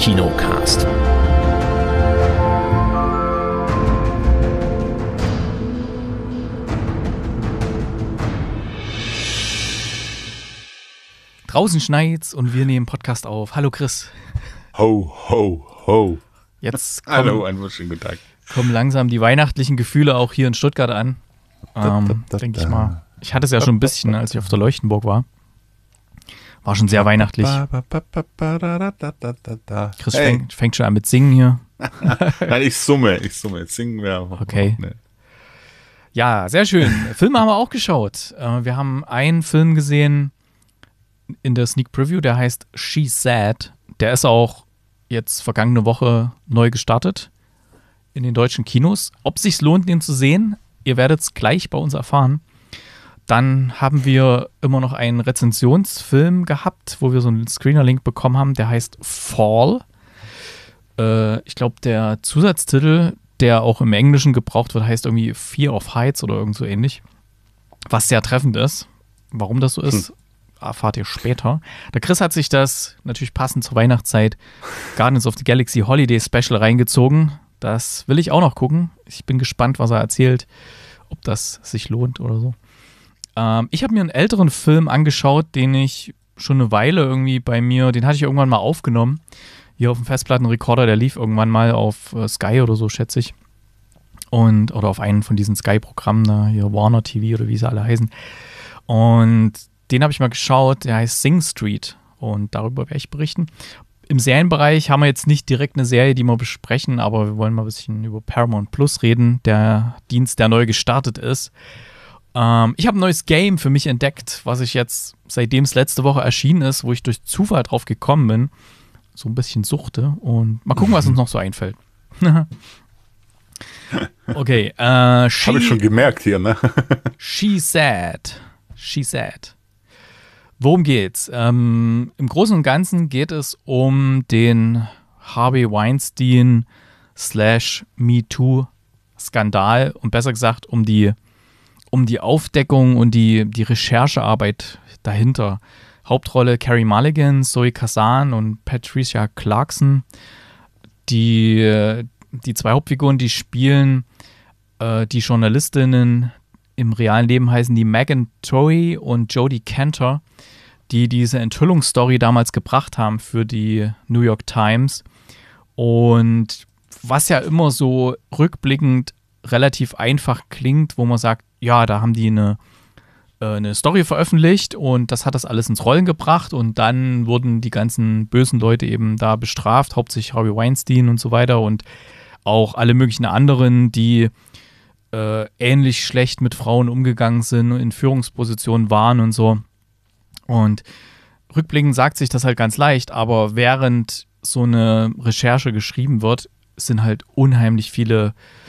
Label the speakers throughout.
Speaker 1: Kinocast.
Speaker 2: Draußen schneit's und wir nehmen Podcast auf. Hallo Chris. Ho, ho, ho. Jetzt kommen, Hallo, einen wunderschönen guten Tag. Kommen langsam die weihnachtlichen Gefühle auch hier in Stuttgart an. Ähm, Denke ich mal. Ich hatte es ja schon ein bisschen, als ich auf der Leuchtenburg war. War schon sehr weihnachtlich.
Speaker 1: Chris hey. fängt,
Speaker 2: fängt, schon an mit Singen hier. Nein,
Speaker 1: ich summe, ich summe. Singen wäre einfach. Okay. Ne.
Speaker 2: Ja, sehr schön. Filme haben wir auch geschaut. Äh, wir haben einen Film gesehen in der Sneak Preview, der heißt She's Sad. Der ist auch jetzt vergangene Woche neu gestartet in den deutschen Kinos. Ob es sich lohnt, den zu sehen, ihr werdet es gleich bei uns erfahren. Dann haben wir immer noch einen Rezensionsfilm gehabt, wo wir so einen Screener-Link bekommen haben, der heißt Fall. Äh, ich glaube, der Zusatztitel, der auch im Englischen gebraucht wird, heißt irgendwie Fear of Heights oder irgend so ähnlich. Was sehr treffend ist. Warum das so ist, hm. erfahrt ihr später. Der Chris hat sich das, natürlich passend zur Weihnachtszeit, Guardians of the Galaxy Holiday Special reingezogen. Das will ich auch noch gucken. Ich bin gespannt, was er erzählt, ob das sich lohnt oder so. Ähm, ich habe mir einen älteren Film angeschaut, den ich schon eine Weile irgendwie bei mir, den hatte ich irgendwann mal aufgenommen. Hier auf dem Festplattenrekorder, der lief irgendwann mal auf äh, Sky oder so, schätze ich. Und, oder auf einen von diesen Sky-Programmen, ne, hier Warner TV oder wie sie alle heißen. Und den habe ich mal geschaut, der heißt Sing Street. Und darüber werde ich berichten. Im Serienbereich haben wir jetzt nicht direkt eine Serie, die wir besprechen, aber wir wollen mal ein bisschen über Paramount Plus reden, der Dienst, der neu gestartet ist. Ähm, ich habe ein neues Game für mich entdeckt, was ich jetzt, seitdem es letzte Woche erschienen ist, wo ich durch Zufall drauf gekommen bin, so ein bisschen suchte. Und mal gucken, was uns noch so einfällt. okay, äh, Habe ich schon gemerkt hier, ne? she said. She said. Worum geht's? Ähm, Im Großen und Ganzen geht es um den Harvey Weinstein slash MeToo Skandal und besser gesagt um die um die Aufdeckung und die, die Recherchearbeit dahinter. Hauptrolle Carrie Mulligan, Zoe Kazan und Patricia Clarkson. Die, die zwei Hauptfiguren, die spielen äh, die Journalistinnen, im realen Leben heißen die Megan Torrey und Jodie Cantor, die diese Enthüllungsstory damals gebracht haben für die New York Times. Und was ja immer so rückblickend relativ einfach klingt, wo man sagt, ja, da haben die eine, äh, eine Story veröffentlicht und das hat das alles ins Rollen gebracht und dann wurden die ganzen bösen Leute eben da bestraft, hauptsächlich Harvey Weinstein und so weiter und auch alle möglichen anderen, die äh, ähnlich schlecht mit Frauen umgegangen sind und in Führungspositionen waren und so. Und rückblickend sagt sich das halt ganz leicht, aber während so eine Recherche geschrieben wird, sind halt unheimlich viele äh,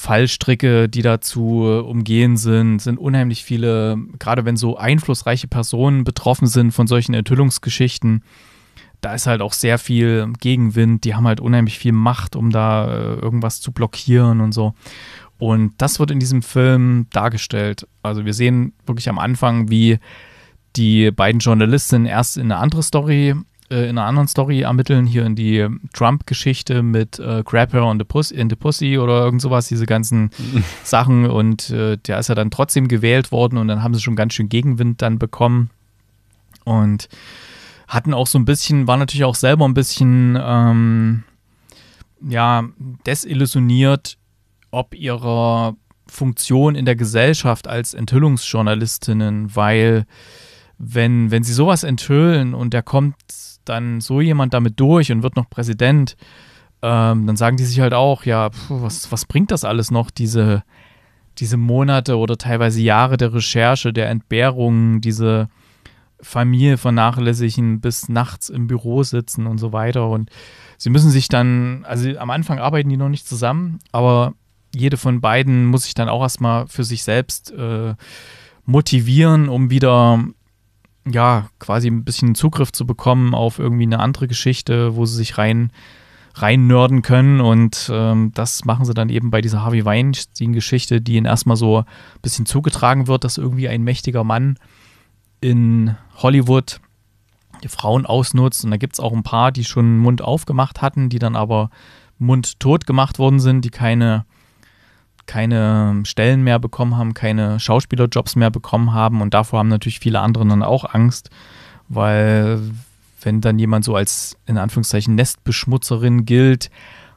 Speaker 2: Fallstricke, die dazu äh, umgehen sind, sind unheimlich viele, gerade wenn so einflussreiche Personen betroffen sind von solchen Enthüllungsgeschichten, da ist halt auch sehr viel Gegenwind, die haben halt unheimlich viel Macht, um da äh, irgendwas zu blockieren und so. Und das wird in diesem Film dargestellt. Also wir sehen wirklich am Anfang, wie die beiden Journalistinnen erst in eine andere Story äh, in einer anderen Story ermitteln, hier in die Trump-Geschichte mit äh, Grab Her in the, Puss, in the Pussy oder irgend sowas, diese ganzen Sachen. Und äh, der ist ja dann trotzdem gewählt worden und dann haben sie schon ganz schön Gegenwind dann bekommen. Und hatten auch so ein bisschen, war natürlich auch selber ein bisschen, ähm, ja, desillusioniert, ob ihrer Funktion in der Gesellschaft als Enthüllungsjournalistinnen, weil wenn, wenn sie sowas enthüllen und da kommt dann so jemand damit durch und wird noch Präsident, ähm, dann sagen die sich halt auch, ja, pf, was, was bringt das alles noch, diese, diese Monate oder teilweise Jahre der Recherche, der Entbehrungen, diese Familie vernachlässigen, bis nachts im Büro sitzen und so weiter. Und sie müssen sich dann, also am Anfang arbeiten die noch nicht zusammen, aber jede von beiden muss sich dann auch erstmal für sich selbst äh, motivieren, um wieder ja, quasi ein bisschen Zugriff zu bekommen auf irgendwie eine andere Geschichte, wo sie sich rein rein können und ähm, das machen sie dann eben bei dieser Harvey Weinstein-Geschichte, die ihnen erstmal so ein bisschen zugetragen wird, dass irgendwie ein mächtiger Mann in Hollywood die Frauen ausnutzt. Und da gibt es auch ein paar, die schon Mund aufgemacht hatten, die dann aber mundtot gemacht worden sind, die keine keine Stellen mehr bekommen haben, keine Schauspielerjobs mehr bekommen haben. Und davor haben natürlich viele andere dann auch Angst, weil wenn dann jemand so als in Anführungszeichen Nestbeschmutzerin gilt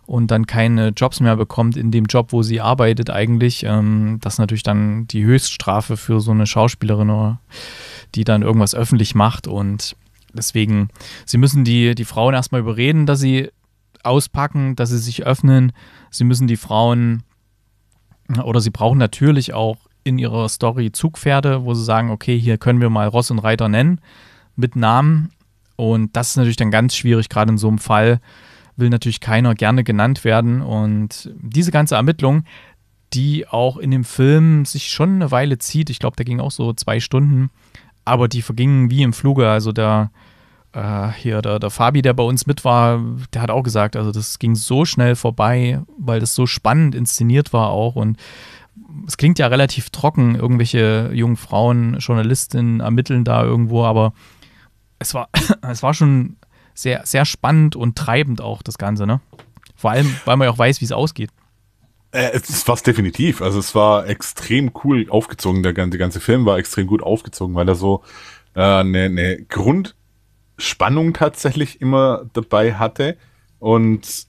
Speaker 2: und dann keine Jobs mehr bekommt in dem Job, wo sie arbeitet eigentlich, ähm, das ist natürlich dann die Höchststrafe für so eine Schauspielerin, die dann irgendwas öffentlich macht. Und deswegen, sie müssen die, die Frauen erstmal überreden, dass sie auspacken, dass sie sich öffnen. Sie müssen die Frauen oder sie brauchen natürlich auch in ihrer Story Zugpferde, wo sie sagen, okay, hier können wir mal Ross und Reiter nennen mit Namen. Und das ist natürlich dann ganz schwierig, gerade in so einem Fall will natürlich keiner gerne genannt werden. Und diese ganze Ermittlung, die auch in dem Film sich schon eine Weile zieht, ich glaube, da ging auch so zwei Stunden, aber die vergingen wie im Fluge. Also da äh, hier der, der Fabi, der bei uns mit war, der hat auch gesagt, also das ging so schnell vorbei, weil das so spannend inszeniert war auch und es klingt ja relativ trocken, irgendwelche jungen Frauen, Journalistinnen ermitteln da irgendwo, aber es war, es war schon sehr, sehr spannend und treibend auch das Ganze, ne? Vor allem, weil man ja auch weiß, wie es ausgeht.
Speaker 1: Äh, es war definitiv. Also es war extrem cool aufgezogen. Der, der ganze Film war extrem gut aufgezogen, weil er so eine äh, ne, ne Grund, Spannung tatsächlich immer dabei hatte und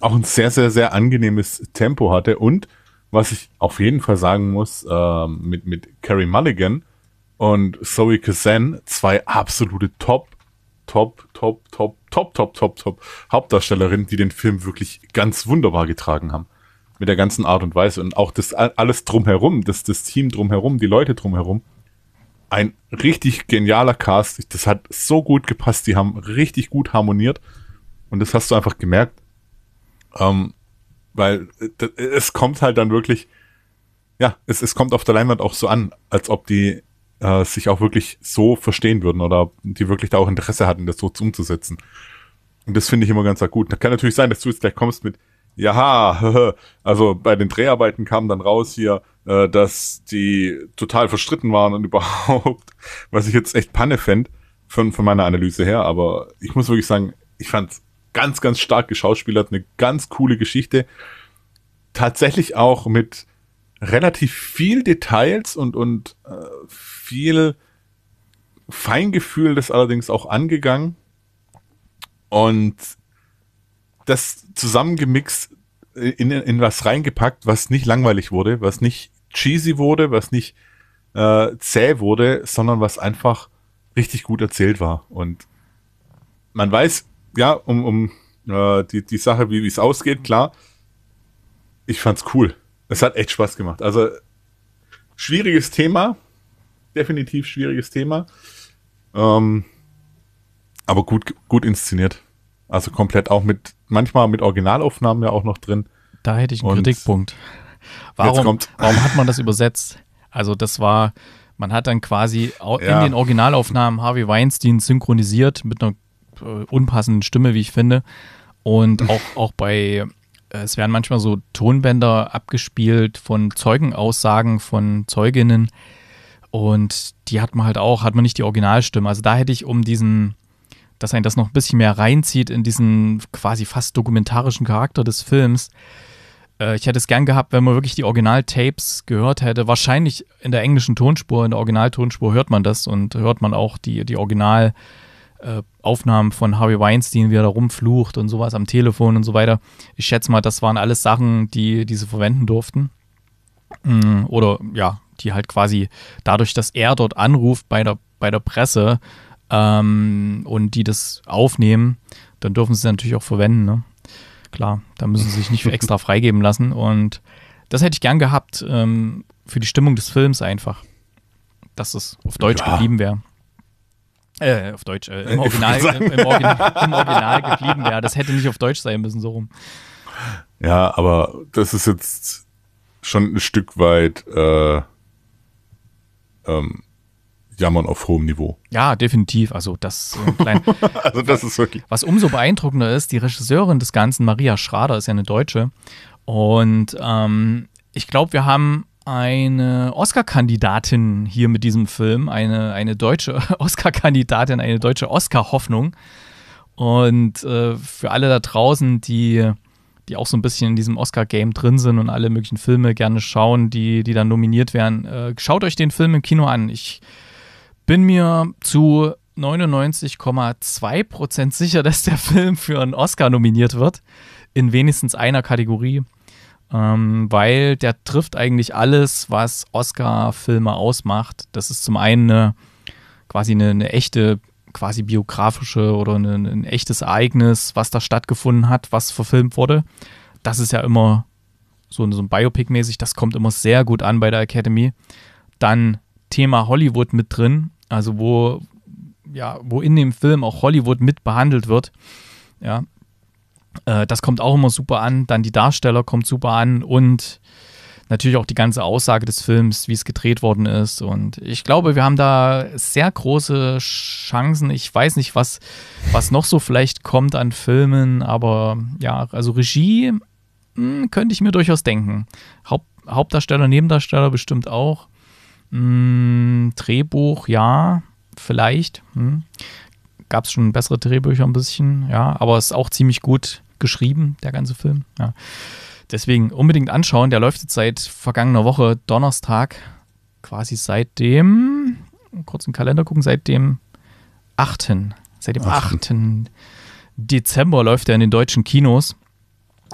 Speaker 1: auch ein sehr, sehr, sehr angenehmes Tempo hatte. Und was ich auf jeden Fall sagen muss, äh, mit, mit Carrie Mulligan und Zoe Kazan, zwei absolute Top, Top, Top, Top, Top, Top, Top, Top Hauptdarstellerinnen, die den Film wirklich ganz wunderbar getragen haben. Mit der ganzen Art und Weise und auch das alles drumherum, das, das Team drumherum, die Leute drumherum ein richtig genialer Cast. Das hat so gut gepasst. Die haben richtig gut harmoniert. Und das hast du einfach gemerkt. Ähm, weil äh, es kommt halt dann wirklich, ja, es, es kommt auf der Leinwand auch so an, als ob die äh, sich auch wirklich so verstehen würden oder die wirklich da auch Interesse hatten, das so umzusetzen. Und das finde ich immer ganz gut. Da kann natürlich sein, dass du jetzt gleich kommst mit, ja, also bei den Dreharbeiten kam dann raus hier, äh, dass die total verstritten waren und überhaupt, was ich jetzt echt Panne fände, von, von meiner Analyse her, aber ich muss wirklich sagen, ich fand's ganz, ganz stark geschauspielert, eine ganz coole Geschichte. Tatsächlich auch mit relativ viel Details und, und äh, viel Feingefühl, das allerdings auch angegangen. Und das zusammengemixt äh, in, in was reingepackt, was nicht langweilig wurde, was nicht cheesy wurde, was nicht äh, zäh wurde, sondern was einfach richtig gut erzählt war. Und man weiß, ja, um, um äh, die, die Sache, wie es ausgeht, klar, ich fand's cool. Es hat echt Spaß gemacht. Also schwieriges Thema, definitiv schwieriges Thema. Ähm, aber gut, gut inszeniert.
Speaker 2: Also komplett auch mit, manchmal mit Originalaufnahmen ja auch noch drin. Da hätte ich einen Und Kritikpunkt. Warum, warum hat man das übersetzt? Also das war, man hat dann quasi ja. in den Originalaufnahmen Harvey Weinstein synchronisiert mit einer äh, unpassenden Stimme, wie ich finde. Und auch, auch bei, äh, es werden manchmal so Tonbänder abgespielt von Zeugenaussagen von Zeuginnen. Und die hat man halt auch, hat man nicht die Originalstimme. Also da hätte ich um diesen, dass ein das noch ein bisschen mehr reinzieht in diesen quasi fast dokumentarischen Charakter des Films, äh, ich hätte es gern gehabt, wenn man wirklich die Original-Tapes gehört hätte. Wahrscheinlich in der englischen Tonspur, in der Originaltonspur hört man das und hört man auch die, die Original- äh, Aufnahmen von Harry Weinstein, wie er da rumflucht und sowas am Telefon und so weiter. Ich schätze mal, das waren alles Sachen, die, die sie verwenden durften. Mm, oder ja, die halt quasi dadurch, dass er dort anruft bei der, bei der Presse ähm, und die das aufnehmen, dann dürfen sie natürlich auch verwenden. Ne? klar. Da müssen sie sich nicht für extra freigeben lassen. Und das hätte ich gern gehabt ähm, für die Stimmung des Films einfach. Dass es auf Deutsch ja. geblieben wäre. Äh, auf Deutsch, äh, im, Original, im, im, Original, im Original geblieben wäre. Das hätte nicht auf Deutsch sein müssen, so rum.
Speaker 1: Ja, aber das ist jetzt schon ein Stück weit äh, ähm, Jammern auf hohem Niveau.
Speaker 2: Ja, definitiv. Also das, äh, klein, also das ist wirklich. Was umso beeindruckender ist, die Regisseurin des Ganzen, Maria Schrader, ist ja eine Deutsche. Und ähm, ich glaube, wir haben eine Oscar-Kandidatin hier mit diesem Film, eine, eine deutsche Oscar-Kandidatin, eine deutsche Oscar-Hoffnung. Und äh, für alle da draußen, die, die auch so ein bisschen in diesem Oscar-Game drin sind und alle möglichen Filme gerne schauen, die, die dann nominiert werden, äh, schaut euch den Film im Kino an. Ich bin mir zu 99,2% sicher, dass der Film für einen Oscar nominiert wird. In wenigstens einer Kategorie. Ähm, weil der trifft eigentlich alles, was Oscar-Filme ausmacht. Das ist zum einen eine, quasi eine, eine echte, quasi biografische oder eine, ein echtes Ereignis, was da stattgefunden hat, was verfilmt wurde. Das ist ja immer so, so ein Biopic-mäßig, das kommt immer sehr gut an bei der Academy. Dann Thema Hollywood mit drin, also wo, ja, wo in dem Film auch Hollywood mit behandelt wird. Ja. Äh, das kommt auch immer super an. Dann die Darsteller kommt super an und natürlich auch die ganze Aussage des Films, wie es gedreht worden ist. Und ich glaube, wir haben da sehr große Chancen. Ich weiß nicht, was, was noch so vielleicht kommt an Filmen, aber ja, also Regie mh, hm, könnte ich mir durchaus denken. Haupt, Hauptdarsteller, Nebendarsteller bestimmt auch. Mh, hm, Drehbuch, ja, vielleicht. Hm. Gab es schon bessere Drehbücher ein bisschen, ja, aber es ist auch ziemlich gut geschrieben, der ganze Film. Ja. Deswegen unbedingt anschauen. Der läuft jetzt seit vergangener Woche Donnerstag, quasi seit dem, kurz im Kalender gucken, seit dem 8. Seit dem 8. 8. Dezember läuft er in den deutschen Kinos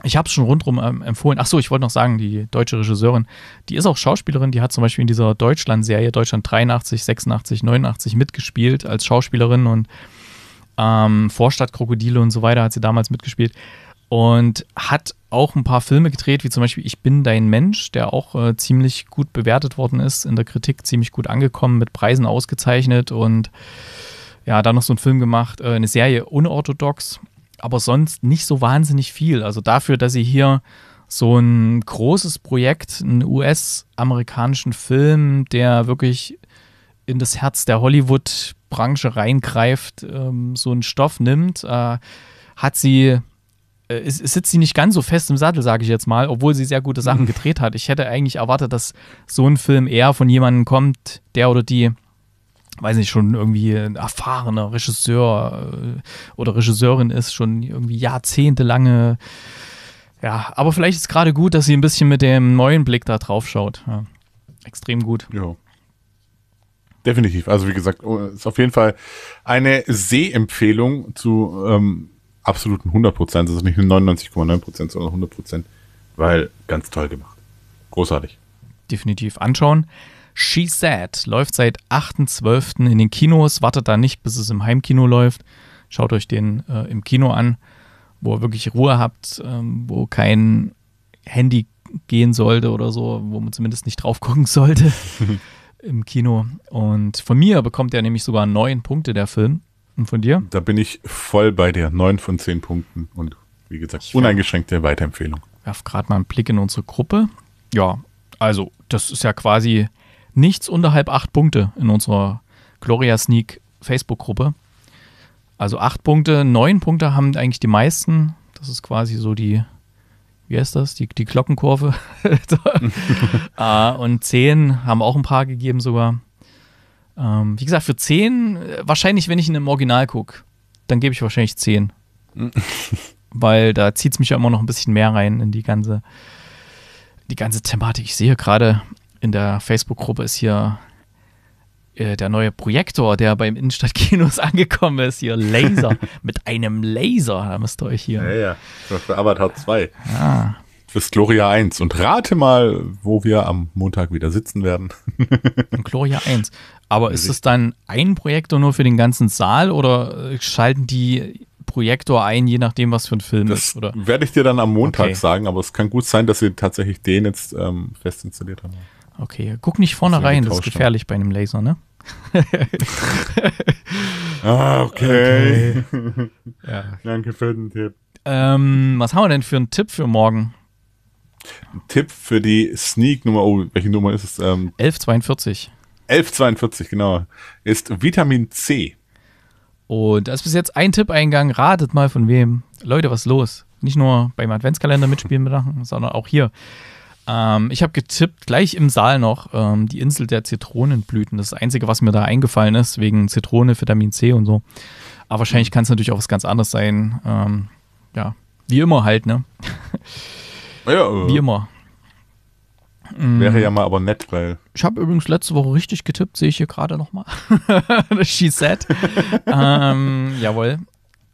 Speaker 2: ich habe es schon rundherum ähm, empfohlen. Achso, ich wollte noch sagen, die deutsche Regisseurin, die ist auch Schauspielerin, die hat zum Beispiel in dieser Deutschland-Serie Deutschland 83, 86, 89 mitgespielt als Schauspielerin und ähm, Vorstadtkrokodile und so weiter hat sie damals mitgespielt und hat auch ein paar Filme gedreht, wie zum Beispiel Ich bin dein Mensch, der auch äh, ziemlich gut bewertet worden ist, in der Kritik ziemlich gut angekommen, mit Preisen ausgezeichnet und ja, dann noch so einen Film gemacht, äh, eine Serie unorthodox, aber sonst nicht so wahnsinnig viel. Also dafür, dass sie hier so ein großes Projekt, einen US-amerikanischen Film, der wirklich in das Herz der Hollywood-Branche reingreift, ähm, so einen Stoff nimmt, äh, hat sie äh, sitzt sie nicht ganz so fest im Sattel, sage ich jetzt mal, obwohl sie sehr gute Sachen gedreht hat. Ich hätte eigentlich erwartet, dass so ein Film eher von jemandem kommt, der oder die weiß nicht, schon irgendwie ein erfahrener Regisseur äh, oder Regisseurin ist, schon irgendwie jahrzehntelange. Ja, aber vielleicht ist gerade gut, dass sie ein bisschen mit dem neuen Blick da drauf schaut. Ja, extrem gut. Ja. Definitiv.
Speaker 1: Also wie gesagt, oh, ist auf jeden Fall eine Sehempfehlung zu ähm, absoluten 100 Prozent. Also nicht nur 99,9 Prozent, sondern 100 Prozent, weil ganz toll gemacht.
Speaker 2: Großartig. Definitiv anschauen. She Said läuft seit 8.12. in den Kinos, wartet da nicht, bis es im Heimkino läuft. Schaut euch den äh, im Kino an, wo ihr wirklich Ruhe habt, ähm, wo kein Handy gehen sollte oder so, wo man zumindest nicht drauf gucken sollte im Kino. Und von mir bekommt er nämlich sogar neun Punkte, der Film. Und von dir?
Speaker 1: Da bin ich voll bei dir. Neun von zehn Punkten. Und wie gesagt, ich uneingeschränkte Weiterempfehlung.
Speaker 2: Werf gerade mal einen Blick in unsere Gruppe. Ja, also das ist ja quasi nichts unterhalb acht Punkte in unserer Gloria Sneak Facebook-Gruppe. Also acht Punkte, neun Punkte haben eigentlich die meisten. Das ist quasi so die, wie heißt das, die, die Glockenkurve. Ah, und zehn haben auch ein paar gegeben sogar. Ähm, wie gesagt, für zehn, äh, wahrscheinlich, wenn ich in einem Original gucke, dann gebe ich wahrscheinlich zehn. Weil da zieht es mich ja immer noch ein bisschen mehr rein in die ganze, die ganze Thematik. Ich sehe gerade, in der Facebook-Gruppe ist hier äh, der neue Projektor, der beim Innenstadtkinos angekommen ist, hier Laser, mit einem Laser, da müsst ihr euch hier. Ja, ja,
Speaker 1: Für Avatar 2. Ah. Das Gloria 1 und rate mal, wo wir am Montag wieder sitzen werden.
Speaker 2: Gloria 1. Aber ist es dann ein Projektor nur für den ganzen Saal oder äh, schalten die Projektor ein, je nachdem, was für ein Film das ist?
Speaker 1: Oder? Werde ich dir dann am Montag okay. sagen, aber es kann gut sein, dass sie tatsächlich den jetzt ähm, fest installiert haben.
Speaker 2: Okay, guck nicht vorne das rein, das ist gefährlich haben. bei einem Laser, ne? ah, okay.
Speaker 1: okay. ja. Danke
Speaker 2: für den Tipp. Ähm, was haben wir denn für einen Tipp für morgen? Ein Tipp für
Speaker 1: die Sneak-Nummer, oh, welche Nummer ist es? Ähm, 1142. 1142, genau. Ist Vitamin C. Und das ist bis
Speaker 2: jetzt ein Tipp-Eingang. Ratet mal von wem. Leute, was ist los? Nicht nur beim Adventskalender mitspielen, sondern auch hier. Ähm, ich habe getippt, gleich im Saal noch, ähm, die Insel der Zitronenblüten. Das, ist das Einzige, was mir da eingefallen ist, wegen Zitrone, Vitamin C und so. Aber wahrscheinlich mhm. kann es natürlich auch was ganz anderes sein. Ähm, ja, wie immer halt, ne? Ja, äh, wie immer. Mm. Wäre ja mal aber nett, weil. Ich habe übrigens letzte Woche richtig getippt, sehe ich hier gerade nochmal. She said. ähm, jawohl.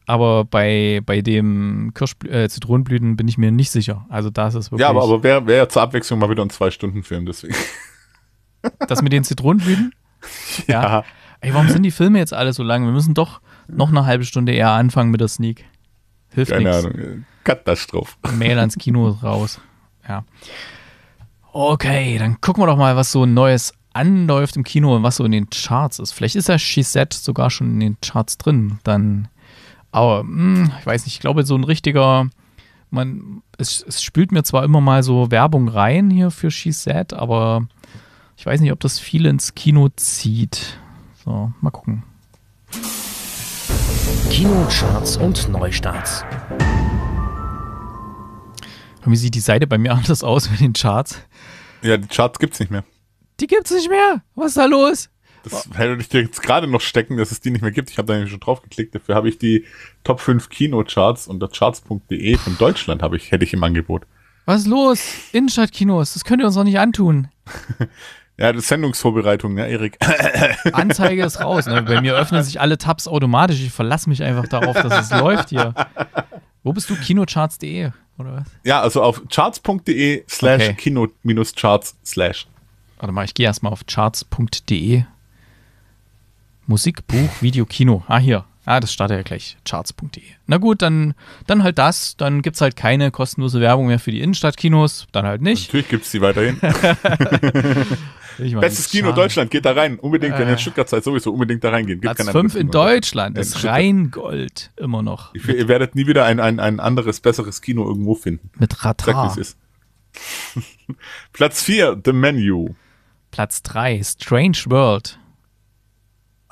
Speaker 2: Aber bei, bei dem Kirsch, äh, Zitronenblüten bin ich mir nicht sicher. Also das ist wirklich. Ja, aber, aber
Speaker 1: wäre zur Abwechslung mal wieder ein Zwei-Stunden-Film, deswegen.
Speaker 2: Das mit den Zitronenblüten? ja. ja. Ey, warum sind die Filme jetzt alle so lang? Wir müssen doch noch eine halbe Stunde eher anfangen mit der Sneak. Hilft Keine nix.
Speaker 1: Ahnung. Äh, Katastrophe. Mail ans Kino
Speaker 2: raus. Ja. Okay, dann gucken wir doch mal, was so Neues anläuft im Kino und was so in den Charts ist. Vielleicht ist ja She sogar schon in den Charts drin. Dann aber mh, hm, ich weiß nicht, ich glaube, so ein richtiger, man, es, es spült mir zwar immer mal so Werbung rein hier für She's Sad, aber ich weiß nicht, ob das viel ins Kino zieht. So, mal gucken. Kinocharts und Neustarts. Wie sieht die Seite bei mir anders aus mit den Charts. Ja, die Charts gibt's nicht mehr. Die gibt's nicht mehr. Was ist da los? Das hätte
Speaker 1: ich dir jetzt gerade noch stecken, dass es die nicht mehr gibt. Ich habe da nämlich schon drauf geklickt. Dafür habe ich die Top 5 Kinocharts unter charts.de von Deutschland habe ich, hätte ich im Angebot.
Speaker 2: Was ist los? Innenstadtkinos, das könnt ihr uns doch nicht antun.
Speaker 1: ja, das Sendungsvorbereitung, ne, Erik?
Speaker 2: Anzeige ist raus. Ne? Bei mir öffnen sich alle Tabs automatisch. Ich verlasse mich einfach darauf, dass es läuft hier. Wo bist du? Kinocharts.de oder was?
Speaker 1: Ja, also auf charts.de slash
Speaker 2: kino-charts slash. Warte mal, ich gehe erstmal auf charts.de Musik, Buch, Video, Kino. Ah, hier. Ah, das startet ja gleich. Charts.de. Na gut, dann, dann halt das. Dann gibt es halt keine kostenlose Werbung mehr für die Innenstadtkinos. Dann halt nicht. Natürlich gibt es die weiterhin. ich mein, Bestes Kino schade. Deutschland, geht da rein. Unbedingt, äh, wenn ihr äh. Stuttgart seid,
Speaker 1: sowieso unbedingt da reingehen. Gibt Platz 5 in Deutschland ist Rheingold immer noch. Ich, ihr werdet nie wieder ein, ein, ein anderes, besseres Kino irgendwo finden. Mit Radar. Sag, ist. Platz 4, The Menu. Platz 3, Strange World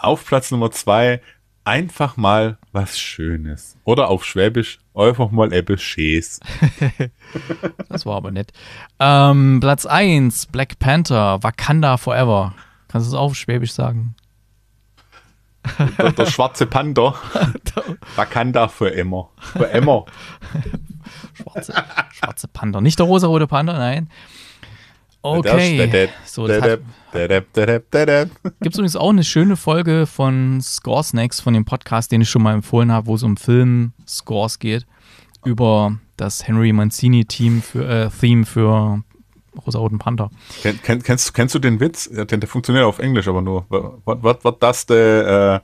Speaker 1: auf Platz Nummer zwei einfach mal was Schönes. Oder auf Schwäbisch einfach mal etwas Schäs.
Speaker 2: das war aber nett. Ähm, Platz 1, Black Panther, Wakanda Forever. Kannst du es auf Schwäbisch sagen? Der,
Speaker 1: der schwarze Panther. Wakanda für immer. Für immer.
Speaker 2: schwarze, schwarze Panther. Nicht der rosa rote Panther, nein.
Speaker 1: Okay. So, hat,
Speaker 2: gibt's übrigens auch eine schöne Folge von Score Snacks, von dem Podcast, den ich schon mal empfohlen habe, wo es um Film-Scores geht, über das Henry mancini theme für, äh, Theme für Rosaroten Panther.
Speaker 1: Ken, kenn, kennst, kennst du den Witz? Der, der funktioniert auf Englisch aber nur. What, what, what does the, uh, äh,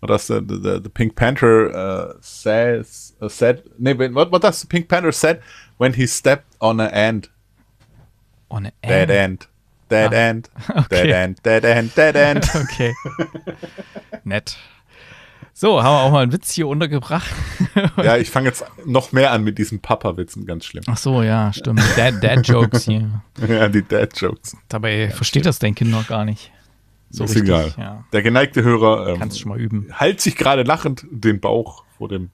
Speaker 1: what does the, the, the Pink Panther uh, says, uh, said, nee, what, what does the Pink Panther said when he stepped on an ant?
Speaker 2: Ohne End. Dead End. Dead ah. End. Okay. Dead End. Dead End. Dead End. okay. Nett. So, haben wir auch mal einen Witz hier untergebracht. ja, ich
Speaker 1: fange jetzt noch mehr an mit diesen Papa-Witzen, ganz schlimm. Ach so, ja, stimmt. Dad-Jokes hier. Ja, die Dad-Jokes. Dabei ja, versteht
Speaker 2: stimmt. das dein Kind noch gar nicht. So ist richtig, egal. Ja.
Speaker 1: Der geneigte Hörer ähm, Kannst schon mal üben. hält sich gerade lachend den Bauch vor dem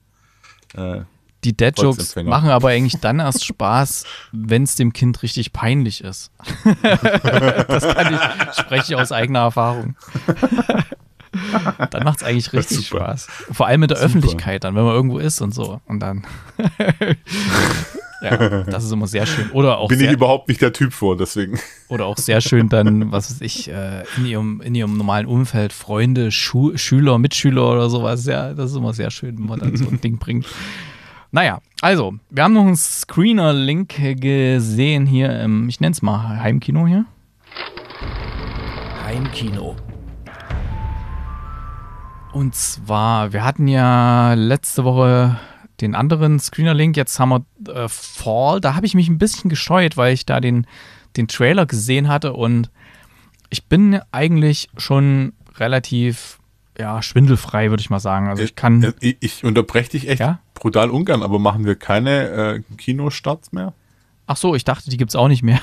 Speaker 1: äh,
Speaker 2: die Dad-Jokes machen aber eigentlich dann erst Spaß, wenn es dem Kind richtig peinlich ist. das kann ich, spreche ich aus eigener Erfahrung. dann macht es eigentlich richtig Spaß. Vor allem mit der super. Öffentlichkeit dann, wenn man irgendwo ist und so. Und dann. ja, das ist immer sehr schön. Oder auch Bin sehr, ich überhaupt nicht der Typ
Speaker 1: vor, deswegen. Oder auch sehr schön dann, was
Speaker 2: weiß ich, äh, in ihrem, in ihrem normalen Umfeld, Freunde, Schu Schüler, Mitschüler oder sowas. Ja, das ist immer sehr schön, wenn man dann so ein Ding bringt. Naja, also, wir haben noch einen Screener-Link gesehen hier im, ich nenne es mal Heimkino hier. Heimkino. Und zwar, wir hatten ja letzte Woche den anderen Screener-Link, jetzt haben wir äh, Fall. Da habe ich mich ein bisschen gescheut, weil ich da den, den Trailer gesehen hatte und ich bin eigentlich schon relativ ja, schwindelfrei, würde ich mal sagen. Also ich kann. Äh, ich, äh, ich unterbreche dich echt ja? brutal
Speaker 1: ungern, aber machen wir keine äh, Kinostarts mehr?
Speaker 2: Ach so, ich dachte, die gibt es auch nicht mehr.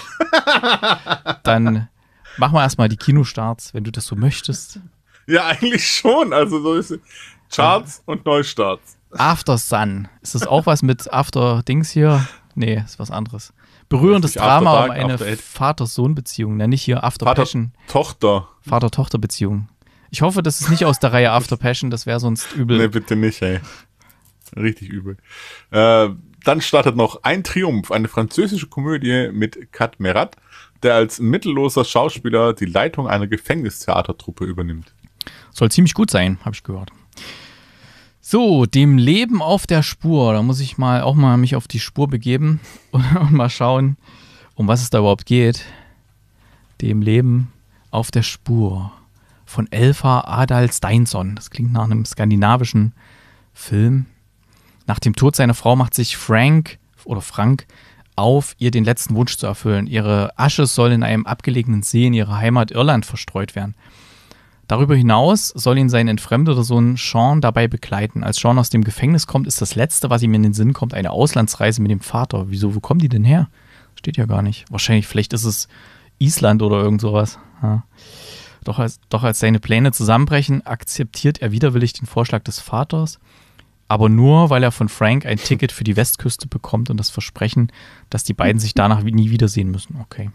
Speaker 2: Dann machen wir erstmal die Kinostarts, wenn du das so möchtest.
Speaker 1: Ja, eigentlich schon. Also so ist Charts ja. und Neustarts.
Speaker 2: After Sun. Ist das auch was mit After Dings hier? Nee, ist was anderes berührendes Drama um eine Vater-Sohn-Beziehung, nenne ich hier After Vater Passion. Tochter. Vater-Tochter-Beziehung. Ich hoffe, das ist nicht aus der Reihe After Passion, das wäre sonst übel. Nee, bitte nicht, ey.
Speaker 1: Richtig übel. Äh, dann startet noch Ein Triumph, eine französische Komödie mit Kat Merat, der als mittelloser Schauspieler die Leitung einer Gefängnistheatertruppe übernimmt.
Speaker 2: Soll ziemlich gut sein, habe ich gehört. So, dem Leben auf der Spur. Da muss ich mal auch mal mich auf die Spur begeben und, mal schauen, um was es da überhaupt geht. Dem Leben auf der Spur von Elfa Adal Steinson. Das klingt nach einem skandinavischen Film. Nach dem Tod seiner Frau macht sich Frank oder Frank auf, ihr den letzten Wunsch zu erfüllen. Ihre Asche soll in einem abgelegenen See in ihrer Heimat Irland verstreut werden. Darüber hinaus soll ihn sein entfremdeter Sohn Sean dabei begleiten. Als Sean aus dem Gefängnis kommt, ist das Letzte, was ihm in den Sinn kommt, eine Auslandsreise mit dem Vater. Wieso, wo kommen die denn her? Steht ja gar nicht. Wahrscheinlich, vielleicht ist es Island oder irgend sowas. Ja. Doch, als, doch als seine Pläne zusammenbrechen, akzeptiert er widerwillig den Vorschlag des Vaters aber nur, weil er von Frank ein Ticket für die Westküste bekommt und das Versprechen, dass die beiden sich danach nie wiedersehen müssen. Okay.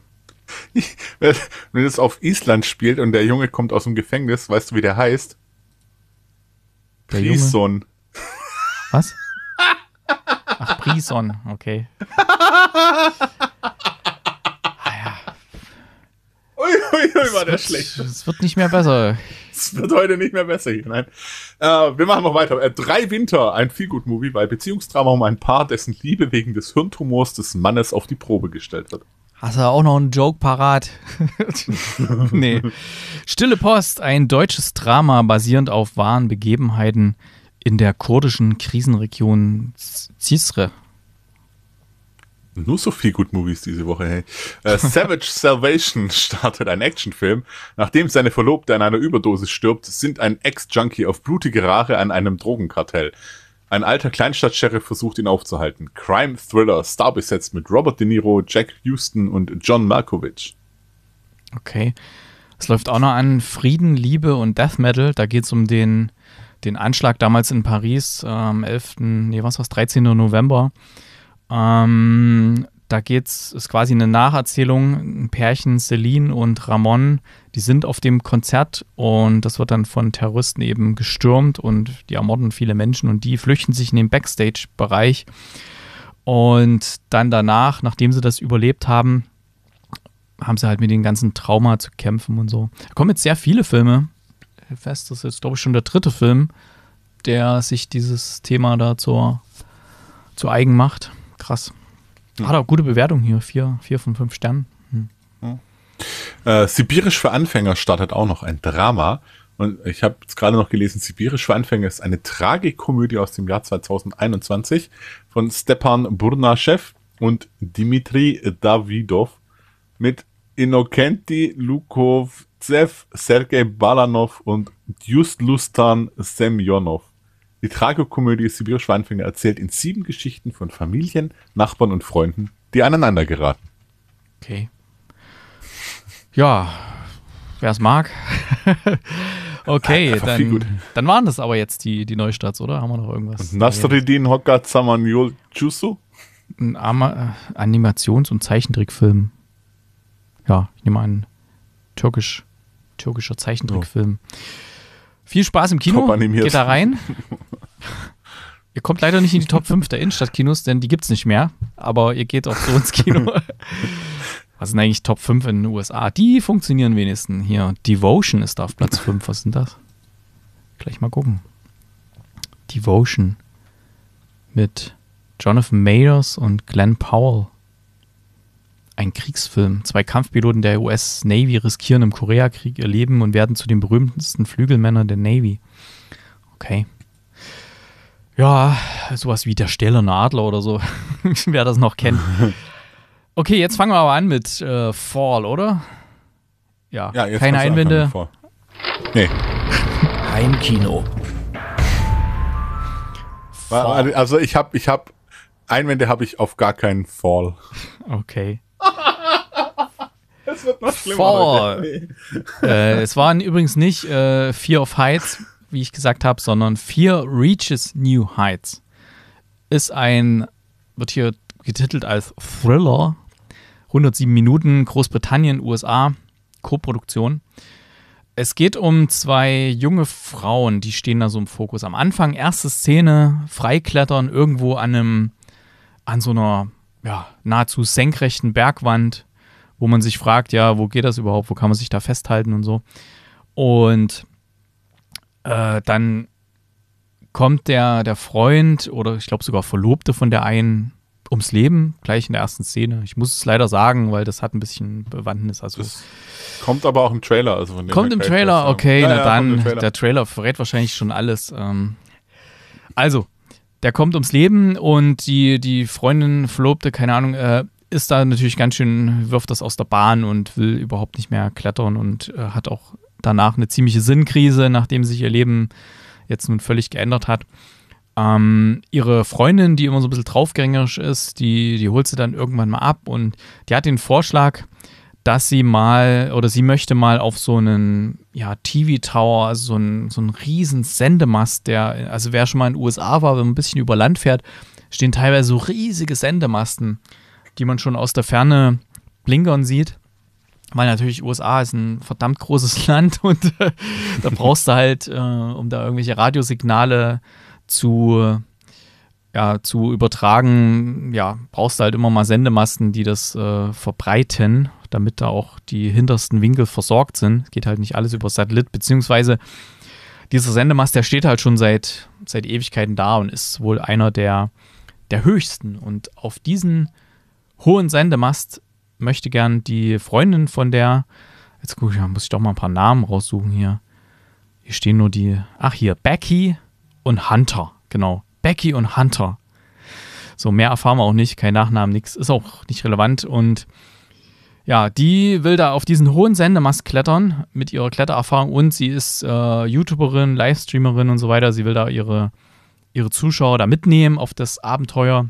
Speaker 1: Wenn es auf Island spielt und der Junge kommt aus dem Gefängnis, weißt du, wie der heißt? Der Prison. Junge?
Speaker 2: Was? Ach, Prison, okay.
Speaker 1: Uiuiui, ah, war der schlecht. Es wird nicht
Speaker 2: mehr besser.
Speaker 1: Es wird heute nicht mehr besser hier. Nein. Äh, wir machen noch weiter. Äh, drei Winter, ein Feelgood-Movie weil Beziehungsdrama um ein Paar, dessen Liebe wegen des Hirntumors des Mannes auf die Probe gestellt wird.
Speaker 2: Hast du auch noch einen Joke parat? nee. Stille Post, ein deutsches Drama basierend auf wahren Begebenheiten in der kurdischen Krisenregion Cisre.
Speaker 1: Nur so viel Good Movies diese Woche, hey. Äh, Savage Salvation startet ein Actionfilm. Nachdem seine Verlobte an einer Überdosis stirbt, sind ein Ex-Junkie auf blutige Rache an einem Drogenkartell. Ein alter Kleinstadt-Sheriff versucht ihn aufzuhalten. Crime-Thriller, starbesetzt mit Robert De Niro, Jack Houston und John Malkovich.
Speaker 2: Okay. Es läuft auch noch an Frieden, Liebe und Death Metal. Da geht es um den, den Anschlag damals in Paris am ähm, 11., nee, was war's, 13. November. Ähm, da geht's, ist quasi eine Nacherzählung. Ein Pärchen, Celine und Ramon, die sind auf dem Konzert und das wird dann von Terroristen eben gestürmt und die ermorden viele Menschen und die flüchten sich in den Backstage-Bereich. Und dann danach, nachdem sie das überlebt haben, haben sie halt mit dem ganzen Trauma zu kämpfen und so. Da kommen jetzt sehr viele Filme fest. Das ist jetzt, glaube ich, schon der dritte Film, der sich dieses Thema da zur, zu eigen macht. Krass. Hm. Hat auch gute Bewertung hier, vier, vier von fünf Sternen. Hm.
Speaker 1: Ja. Äh, Sibirisch für Anfänger startet auch noch ein Drama. Und ich habe jetzt gerade noch gelesen, Sibirisch für Anfänger ist eine Tragikomödie aus dem Jahr 2021 von Stepan Burnaschew und Dimitri Davidov mit Inokenti Lukovtsev, Sergei Balanov und Just Lustan Semyonov. Die Tragikomödie Sibir-Schweinfeger erzählt in sieben Geschichten von Familien, Nachbarn und Freunden, die aneinander geraten.
Speaker 2: Okay. Ja, wer es mag. okay, dann, dann, waren das aber jetzt die, die Neustarts, oder? Haben wir noch irgendwas? Nasreddin
Speaker 1: Hoka Zamanyol Chusu?
Speaker 2: Ein Ama äh, Animations- und Zeichentrickfilm. Ja, ich nehme an, türkisch, türkischer Zeichentrickfilm. Oh. Viel Spaß im Kino. Geht da rein. ihr kommt leider nicht in die Top 5 der Innenstadtkinos, denn die gibt es nicht mehr. Aber ihr geht auch so ins Kino. was sind eigentlich Top 5 in den USA? Die funktionieren wenigstens. Hier, Devotion ist da auf Platz 5. Was sind das? Gleich mal gucken. Devotion. Mit Jonathan Mayers und Glenn Powell ein Kriegsfilm. Zwei Kampfpiloten der US Navy riskieren im Koreakrieg ihr Leben und werden zu den berühmtesten Flügelmännern der Navy. Okay. Ja, sowas wie der stählerne Adler oder so, wer das noch kennt. Okay, jetzt fangen wir aber an mit äh, Fall, oder? Ja, ja jetzt keine Einwände.
Speaker 1: Nee. Heimkino. Fall. Also ich habe ich hab, Einwände habe ich auf gar keinen Fall. Okay es wird noch schlimmer. Fall.
Speaker 2: Nee. Äh, es waren übrigens nicht äh, Fear of Heights, wie ich gesagt habe, sondern Fear Reaches New Heights. Ist ein, wird hier getitelt als Thriller. 107 Minuten, Großbritannien, USA, Co-Produktion. Es geht um zwei junge Frauen, die stehen da so im Fokus. Am Anfang, erste Szene, freiklettern irgendwo an einem, an so einer ja, nahezu senkrechten Bergwand wo man sich fragt, ja, wo geht das überhaupt, wo kann man sich da festhalten und so. Und äh, dann kommt der, der Freund oder ich glaube sogar Verlobte von der einen ums Leben, gleich in der ersten Szene. Ich muss es leider sagen, weil das hat ein bisschen Bewandtnis. Also das
Speaker 1: kommt aber auch im Trailer. Also von dem kommt im Trailer, das, okay, ja, na ja, dann, Trailer. der
Speaker 2: Trailer verrät wahrscheinlich schon alles. Ähm. also, der kommt ums Leben und die, die Freundin, Verlobte, keine Ahnung, äh, ist da natürlich ganz schön, wirft das aus der Bahn und will überhaupt nicht mehr klettern und äh, hat auch danach eine ziemliche Sinnkrise, nachdem sich ihr Leben jetzt nun völlig geändert hat. Ähm, ihre Freundin, die immer so ein bisschen draufgängerisch ist, die, die holt sie dann irgendwann mal ab und die hat den Vorschlag, dass sie mal oder sie möchte mal auf so einen ja, TV-Tower, also so einen, so einen riesen Sendemast, der, also wer schon mal in den USA war, wenn man ein bisschen über Land fährt, stehen teilweise so riesige Sendemasten die man schon aus der Ferne blinkern sieht. Weil natürlich USA ist ein verdammt großes Land und äh, da brauchst du halt, äh, um da irgendwelche Radiosignale zu, ja, zu übertragen, ja, brauchst du halt immer mal Sendemasten, die das äh, verbreiten, damit da auch die hintersten Winkel versorgt sind. Es Geht halt nicht alles über Satellit, beziehungsweise dieser Sendemast, der steht halt schon seit, seit Ewigkeiten da und ist wohl einer der, der höchsten. Und auf diesen hohen Sendemast möchte gern die Freundin von der, jetzt guck ich mal, muss ich doch mal ein paar Namen raussuchen hier. Hier stehen nur die, ach hier, Becky und Hunter, genau. Becky und Hunter. So, mehr erfahren wir auch nicht, kein Nachnamen, nichts, ist auch nicht relevant und ja, die will da auf diesen hohen Sendemast klettern mit ihrer Klettererfahrung und sie ist äh, YouTuberin, Livestreamerin und so weiter. Sie will da ihre, ihre Zuschauer da mitnehmen auf das Abenteuer.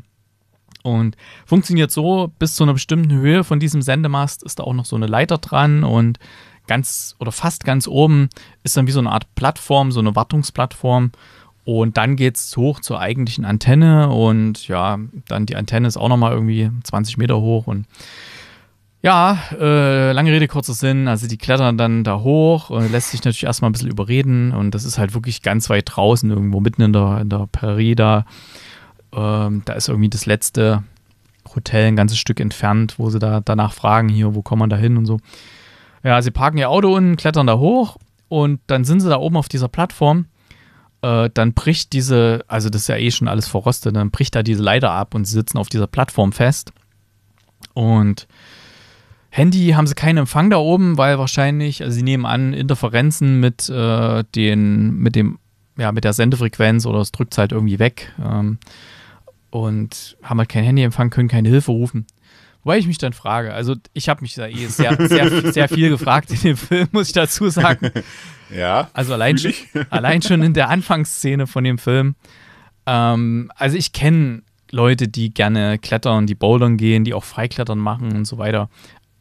Speaker 2: Und funktioniert so, bis zu einer bestimmten Höhe von diesem Sendemast ist da auch noch so eine Leiter dran und ganz oder fast ganz oben ist dann wie so eine Art Plattform, so eine Wartungsplattform. Und dann geht es hoch zur eigentlichen Antenne und ja, dann die Antenne ist auch nochmal irgendwie 20 Meter hoch und ja, äh, lange Rede, kurzer Sinn. Also die klettern dann da hoch und lässt sich natürlich erstmal ein bisschen überreden. Und das ist halt wirklich ganz weit draußen, irgendwo mitten in der, in der Prärie da. Ähm, da ist irgendwie das letzte Hotel ein ganzes Stück entfernt, wo sie da danach fragen, hier, wo kommt man da hin und so. Ja, sie parken ihr Auto unten, klettern da hoch und dann sind sie da oben auf dieser Plattform. Äh, dann bricht diese, also das ist ja eh schon alles verrostet, dann bricht da diese Leiter ab und sie sitzen auf dieser Plattform fest. Und Handy haben sie keinen Empfang da oben, weil wahrscheinlich, also sie nehmen an, Interferenzen mit äh, den, mit dem, ja, mit der Sendefrequenz oder es drückt halt irgendwie weg. Ähm, und haben halt kein Handy empfangen können, keine Hilfe rufen. Wobei ich mich dann frage, also ich habe mich da eh sehr, sehr, sehr viel gefragt in dem Film, muss ich dazu sagen. Ja. Also allein, schon, allein schon in der Anfangsszene von dem Film. Ähm, also ich kenne Leute, die gerne klettern, die bouldern gehen, die auch Freiklettern machen und so weiter.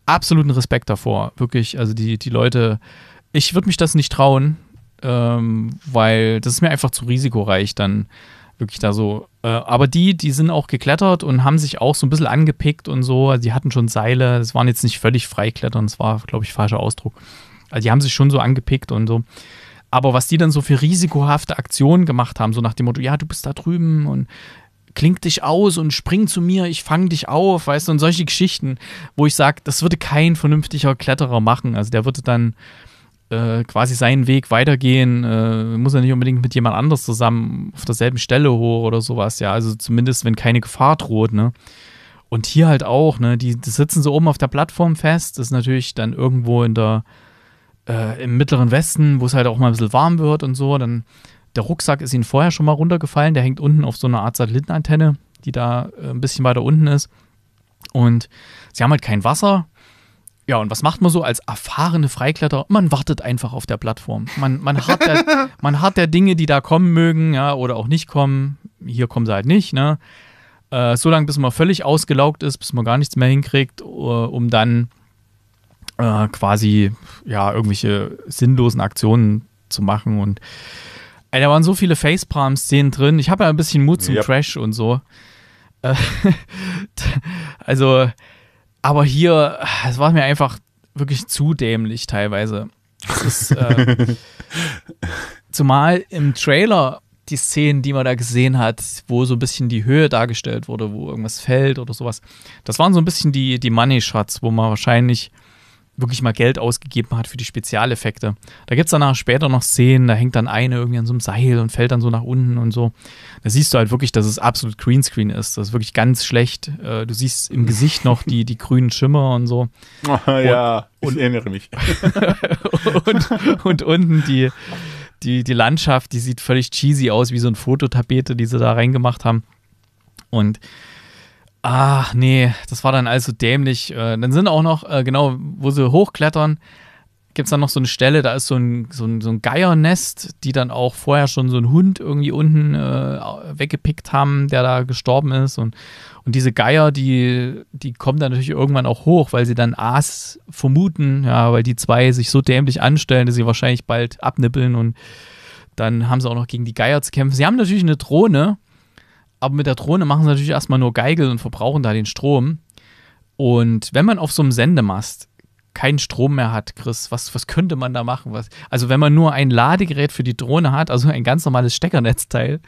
Speaker 2: Absoluten Respekt davor, wirklich. Also die, die Leute, ich würde mich das nicht trauen, ähm, weil das ist mir einfach zu risikoreich, dann wirklich da so äh, aber die, die sind auch geklettert und haben sich auch so ein bisschen angepickt und so. Also die hatten schon Seile, es waren jetzt nicht völlig freiklettern, das war, glaube ich, falscher Ausdruck. Also die haben sich schon so angepickt und so. Aber was die dann so für risikohafte Aktionen gemacht haben, so nach dem Motto, ja, du bist da drüben und kling dich aus und spring zu mir, ich fange dich auf, weißt du, und solche Geschichten, wo ich sage, das würde kein vernünftiger Kletterer machen. Also der würde dann äh, quasi seinen Weg weitergehen, äh, muss er nicht unbedingt mit jemand anders zusammen auf derselben Stelle hoch oder sowas, ja. Also zumindest, wenn keine Gefahr droht, ne. Und hier halt auch, ne, die, die sitzen so oben auf der Plattform fest, das ist natürlich dann irgendwo in der, äh, im mittleren Westen, wo es halt auch mal ein bisschen warm wird und so, dann der Rucksack ist ihnen vorher schon mal runtergefallen, der hängt unten auf so einer Art Satellitenantenne, die da äh, ein bisschen weiter unten ist. Und sie haben halt kein Wasser, ja, und was macht man so als erfahrene Freikletter? Man wartet einfach auf der Plattform. Man, man, hat, der, man hat der Dinge, die da kommen mögen, ja, oder auch nicht kommen. Hier kommen sie halt nicht, ne? Äh, so lange, bis man völlig ausgelaugt ist, bis man gar nichts mehr hinkriegt, äh, um dann äh, quasi ja irgendwelche sinnlosen Aktionen zu machen. Und ey, da waren so viele Facepalm-Szenen drin. Ich habe ja ein bisschen Mut zum yep. Trash und so. Äh, also aber hier, es war mir einfach wirklich zu dämlich teilweise. Ist, äh, zumal im Trailer die Szenen, die man da gesehen hat, wo so ein bisschen die Höhe dargestellt wurde, wo irgendwas fällt oder sowas, das waren so ein bisschen die, die Money-Shots, wo man wahrscheinlich wirklich mal Geld ausgegeben hat für die Spezialeffekte. Da gibt es danach später noch Szenen, da hängt dann eine irgendwie an so einem Seil und fällt dann so nach unten und so. Da siehst du halt wirklich, dass es absolut Greenscreen ist. Das ist wirklich ganz schlecht. Äh, du siehst im Gesicht noch die, die grünen Schimmer und so. Oh, ja, und, ich erinnere mich. und, und unten die, die, die Landschaft, die sieht völlig cheesy aus, wie so ein Fototapete, die sie da reingemacht haben. Und Ach nee, das war dann also dämlich. Äh, dann sind auch noch, äh, genau, wo sie hochklettern, gibt es dann noch so eine Stelle, da ist so ein, so, ein, so ein Geiernest, die dann auch vorher schon so ein Hund irgendwie unten äh, weggepickt haben, der da gestorben ist. Und, und diese Geier, die, die kommen dann natürlich irgendwann auch hoch, weil sie dann Aas vermuten, ja, weil die zwei sich so dämlich anstellen, dass sie wahrscheinlich bald abnippeln und dann haben sie auch noch gegen die Geier zu kämpfen. Sie haben natürlich eine Drohne, aber mit der Drohne machen sie natürlich erstmal nur Geigel und verbrauchen da den Strom. Und wenn man auf so einem Sendemast keinen Strom mehr hat, Chris, was, was könnte man da machen? Was, also wenn man nur ein Ladegerät für die Drohne hat, also ein ganz normales Steckernetzteil,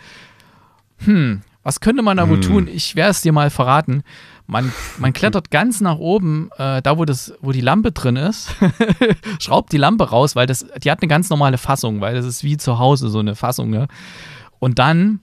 Speaker 2: hm, was könnte man da hm. wohl tun? Ich werde es dir mal verraten. Man, man klettert ganz nach oben, äh, da wo, das, wo die Lampe drin ist, schraubt die Lampe raus, weil das, die hat eine ganz normale Fassung, weil das ist wie zu Hause so eine Fassung. Ne? Und dann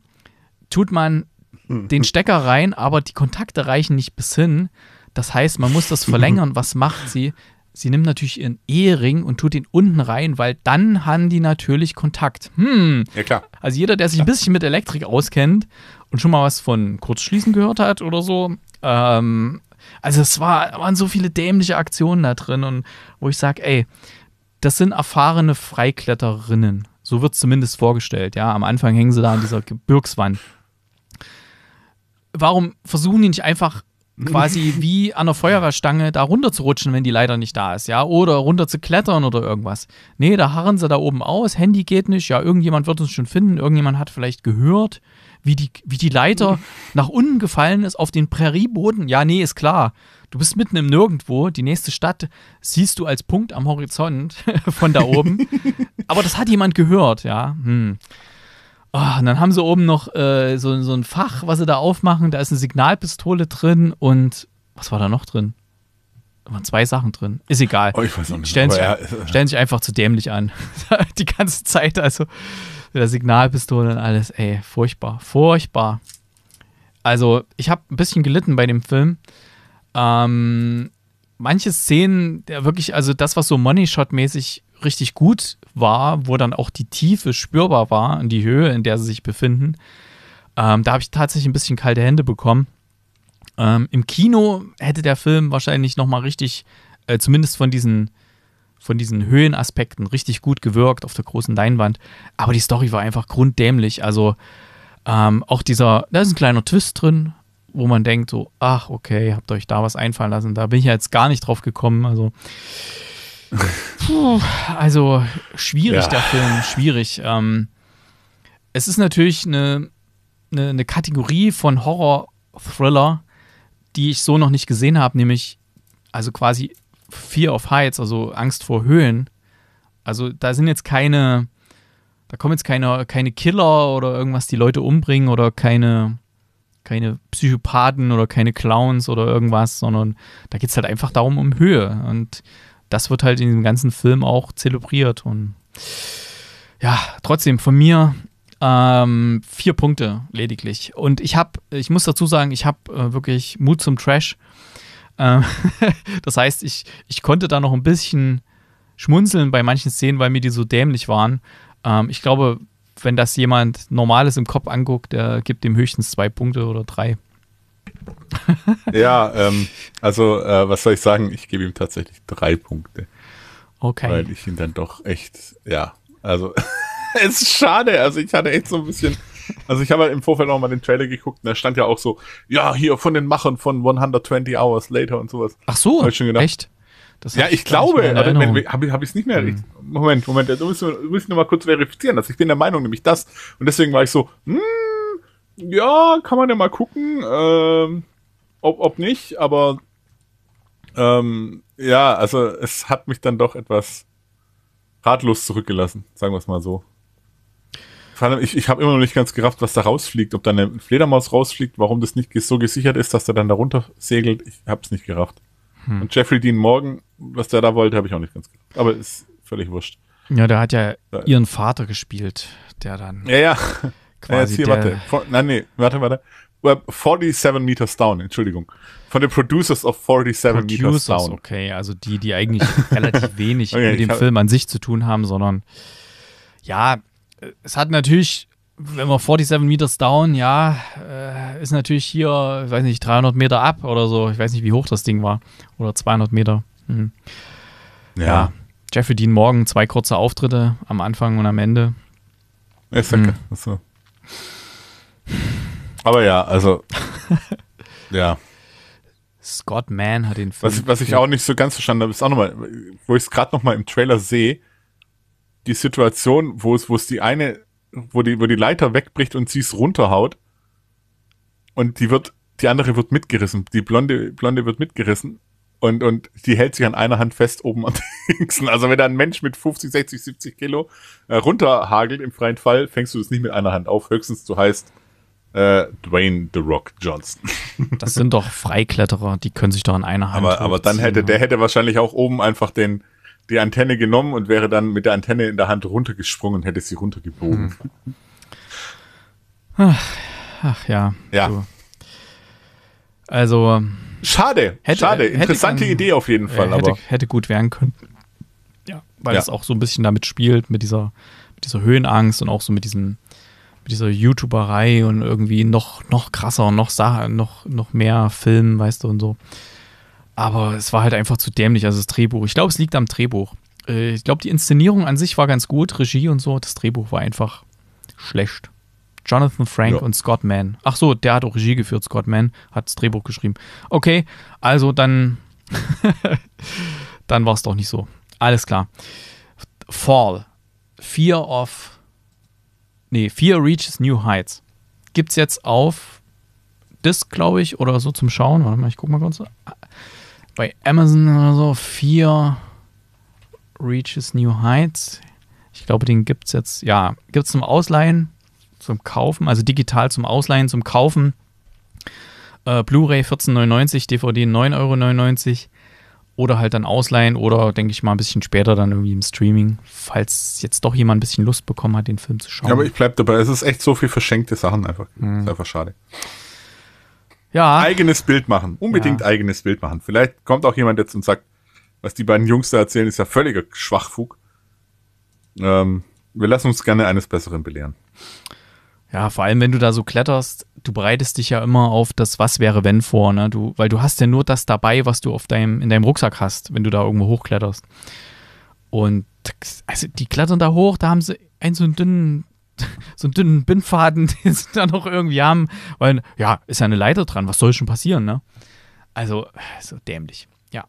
Speaker 2: tut man Mhm. den Stecker rein, aber die Kontakte reichen nicht bis hin. Das heißt, man muss das mhm. verlängern. Was macht sie? Sie nimmt natürlich ihren Ehering und tut ihn unten rein, weil dann haben die natürlich Kontakt. Hm. Ja, klar. Also jeder, der sich ein bisschen mit Elektrik auskennt und schon mal was von Kurzschließen gehört hat oder so, ähm, also es war, waren so viele dämliche Aktionen da drin und wo ich sage, ey, das sind erfahrene Freikletterinnen. So wird es zumindest vorgestellt, ja. Am Anfang hängen sie da an dieser Gebirgswand warum versuchen die nicht einfach quasi wie an der Feuerwehrstange da runter zu rutschen, wenn die leider nicht da ist, ja, oder runter zu klettern oder irgendwas. Nee, da harren sie da oben aus, Handy geht nicht, ja, irgendjemand wird uns schon finden, irgendjemand hat vielleicht gehört, wie die, wie die Leiter nach unten gefallen ist auf den Prärieboden. Ja, nee, ist klar. Du bist mitten im Nirgendwo, die nächste Stadt siehst du als Punkt am Horizont von da oben. Aber das hat jemand gehört, ja. Hm. Oh, und dann haben sie oben noch äh, so, so ein Fach, was sie da aufmachen. Da ist eine Signalpistole drin und was war da noch drin? Da waren zwei Sachen drin. Ist egal. Oh, ich weiß noch nicht. Stellen, sich, ja. stellen sich einfach zu dämlich an. Die ganze Zeit, also mit der Signalpistole und alles. Ey, furchtbar. Furchtbar. Also, ich habe ein bisschen gelitten bei dem Film. Ähm, manche Szenen, wirklich, also das, was so Money Shot-mäßig richtig gut war, wo dann auch die Tiefe spürbar war und die Höhe, in der sie sich befinden. Ähm, da habe ich tatsächlich ein bisschen kalte Hände bekommen. Ähm, Im Kino hätte der Film wahrscheinlich nochmal richtig, äh, zumindest von diesen von diesen Höhenaspekten richtig gut gewirkt auf der großen Leinwand. Aber die Story war einfach grunddämlich. Also ähm, auch dieser, da ist ein kleiner Twist drin, wo man denkt so, ach okay, habt euch da was einfallen lassen. Da bin ich ja jetzt gar nicht drauf gekommen. Also Puh, also schwierig ja. der Film, schwierig. Ähm, es ist natürlich eine, eine, eine Kategorie von Horror-Thriller, die ich so noch nicht gesehen habe, nämlich also quasi Fear of Heights, also Angst vor Höhen. Also da sind jetzt keine, da kommen jetzt keine, keine Killer oder irgendwas, die Leute umbringen oder keine, keine Psychopathen oder keine Clowns oder irgendwas, sondern da geht es halt einfach darum um Höhe. Und das wird halt in dem ganzen Film auch zelebriert. Und ja, trotzdem von mir ähm, vier Punkte lediglich. Und ich habe, ich muss dazu sagen, ich habe äh, wirklich Mut zum Trash. Äh, das heißt, ich, ich konnte da noch ein bisschen schmunzeln bei manchen Szenen, weil mir die so dämlich waren. Ähm, ich glaube, wenn das jemand Normales im Kopf anguckt, der gibt dem höchstens zwei Punkte oder drei.
Speaker 1: ja, ähm, also äh, was soll ich sagen? Ich gebe ihm tatsächlich drei Punkte. Okay. Weil ich ihn dann doch echt, ja, also es ist schade. Also ich hatte echt so ein bisschen, also ich habe halt im Vorfeld noch mal den Trailer geguckt und da stand ja auch so, ja, hier von den Machern von 120 Hours Later und sowas. Ach so, ich schon gedacht. echt? Das ja, ich glaube, habe ich es nicht mehr. Hm. Moment, Moment, du musst, du musst nur mal kurz verifizieren. Also ich bin der Meinung nämlich das. Und deswegen war ich so, hm, ja, kann man ja mal gucken, ähm, ob, ob nicht, aber ähm, ja, also es hat mich dann doch etwas ratlos zurückgelassen, sagen wir es mal so. Vor allem, ich, ich habe immer noch nicht ganz gerafft, was da rausfliegt, ob da eine Fledermaus rausfliegt, warum das nicht so gesichert ist, dass der dann da runter segelt. Ich habe es nicht gerafft. Hm. Und Jeffrey Dean Morgan, was der da wollte, habe ich auch nicht ganz gerafft. Aber ist völlig wurscht.
Speaker 2: Ja, der hat ja ihren Vater gespielt, der dann. Ja, ja quasi. Jetzt hier, warte.
Speaker 1: For, nein, nee, warte, warte. 47 äh, Meters Down, Entschuldigung. Von den Producers of 47 Producers, Meters Down.
Speaker 2: Okay, also die, die eigentlich relativ wenig okay, mit dem Film an sich zu tun haben, sondern ja, es hat natürlich, wenn man 47 Meters Down, ja, äh, ist natürlich hier, ich weiß nicht, 300 Meter ab oder so. Ich weiß nicht, wie hoch das Ding war. Oder 200 Meter. Mhm. Ja. ja. Jeffrey Dean Morgan, zwei kurze Auftritte am Anfang und am Ende. ist okay. Mhm. So.
Speaker 1: Aber ja, also.
Speaker 2: ja. Scott Mann hat den
Speaker 1: Film. Was, was ich auch nicht so ganz verstanden habe, ist auch nochmal, wo ich es gerade nochmal im Trailer sehe, die Situation, wo es, wo es die eine, wo die, wo die Leiter wegbricht und sie es runterhaut und die wird, die andere wird mitgerissen, die blonde, blonde wird mitgerissen und, und die hält sich an einer Hand fest oben am Dingsen. Also wenn da ein Mensch mit 50, 60, 70 Kilo äh, runterhagelt im freien Fall, fängst du das nicht mit einer Hand auf. Höchstens du heißt äh, Dwayne The Rock Johnson.
Speaker 2: das sind doch Freikletterer, die können sich doch an einer Hand Aber, aber dann hätte, der ne?
Speaker 1: hätte wahrscheinlich auch oben einfach den, die Antenne genommen und wäre dann mit der Antenne in der Hand runtergesprungen und hätte sie runtergebogen. Hm.
Speaker 2: Ach, ach, ja. Ja. So. Also, ähm, Schade, hätte, schade. Hätte Interessante kann, Idee auf jeden äh, Fall. Hätte, aber. hätte gut werden können. Ja, weil ja. das auch so ein bisschen damit spielt, mit dieser, mit dieser Höhenangst und auch so mit diesem, mit dieser YouTuberei und irgendwie noch, noch krasser und noch, noch, noch mehr Filmen, weißt du, und so. Aber es war halt einfach zu dämlich, also das Drehbuch. Ich glaube, es liegt am Drehbuch. Äh, ich glaube, die Inszenierung an sich war ganz gut, Regie und so. Das Drehbuch war einfach schlecht. Jonathan Frank ja. und Scott Mann. Ach so, der hat auch Regie geführt, Scott Mann, hat das Drehbuch geschrieben. Okay, also dann, dann war es doch nicht so. Alles klar. Fall. Fear of. Nee, Fear Reaches New Heights. Gibt es jetzt auf Disc, glaube ich, oder so zum Schauen. Warte mal, ich guck mal kurz. Bei Amazon oder so. Fear Reaches New Heights. Ich glaube, den gibt es jetzt. Ja, gibt es zum Ausleihen zum Kaufen, also digital zum Ausleihen, zum Kaufen. Äh, Blu-ray 14,99, DVD 9,99 Euro oder halt dann ausleihen oder denke ich mal ein bisschen später dann irgendwie im Streaming, falls jetzt doch jemand ein bisschen Lust bekommen hat, den Film zu schauen. Ja, aber ich
Speaker 1: bleibe dabei, es ist echt so viel verschenkte Sachen einfach. Mhm. Ist einfach schade. Ja. Eigenes Bild machen, unbedingt ja. eigenes Bild machen. Vielleicht kommt auch jemand jetzt und sagt, was die beiden Jungs da erzählen, ist ja völliger Schwachfug. Ähm, wir lassen uns gerne eines Besseren belehren.
Speaker 2: Ja, vor allem, wenn du da so kletterst, du bereitest dich ja immer auf das Was wäre wenn vor, ne? Du, weil du hast ja nur das dabei, was du auf deinem, in deinem Rucksack hast, wenn du da irgendwo hochkletterst. Und also die klettern da hoch, da haben sie einen so einen dünnen, so einen dünnen Bindfaden, den sie da noch irgendwie haben, weil, ja, ist ja eine Leiter dran, was soll schon passieren, ne? Also, so dämlich. Ja.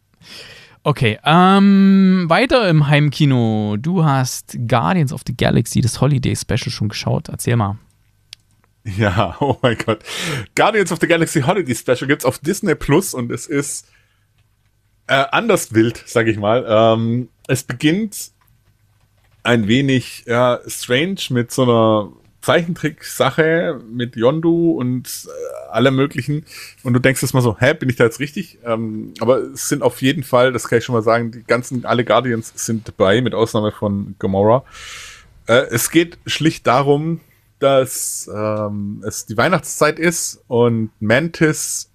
Speaker 2: Okay, ähm, weiter im Heimkino. Du hast Guardians of the Galaxy, das Holiday Special schon geschaut. Erzähl mal.
Speaker 1: Ja, oh mein Gott. Guardians of the Galaxy Holiday Special gibt's auf Disney Plus und es ist äh, anders wild, sag ich mal. Ähm, es beginnt ein wenig ja, strange mit so einer Zeichentrick-Sache mit Yondu und äh, allem möglichen. Und du denkst jetzt mal so, hä, bin ich da jetzt richtig? Ähm, aber es sind auf jeden Fall, das kann ich schon mal sagen, die ganzen, alle Guardians sind dabei, mit Ausnahme von Gamora. Äh, es geht schlicht darum, dass ähm, es die Weihnachtszeit ist und Mantis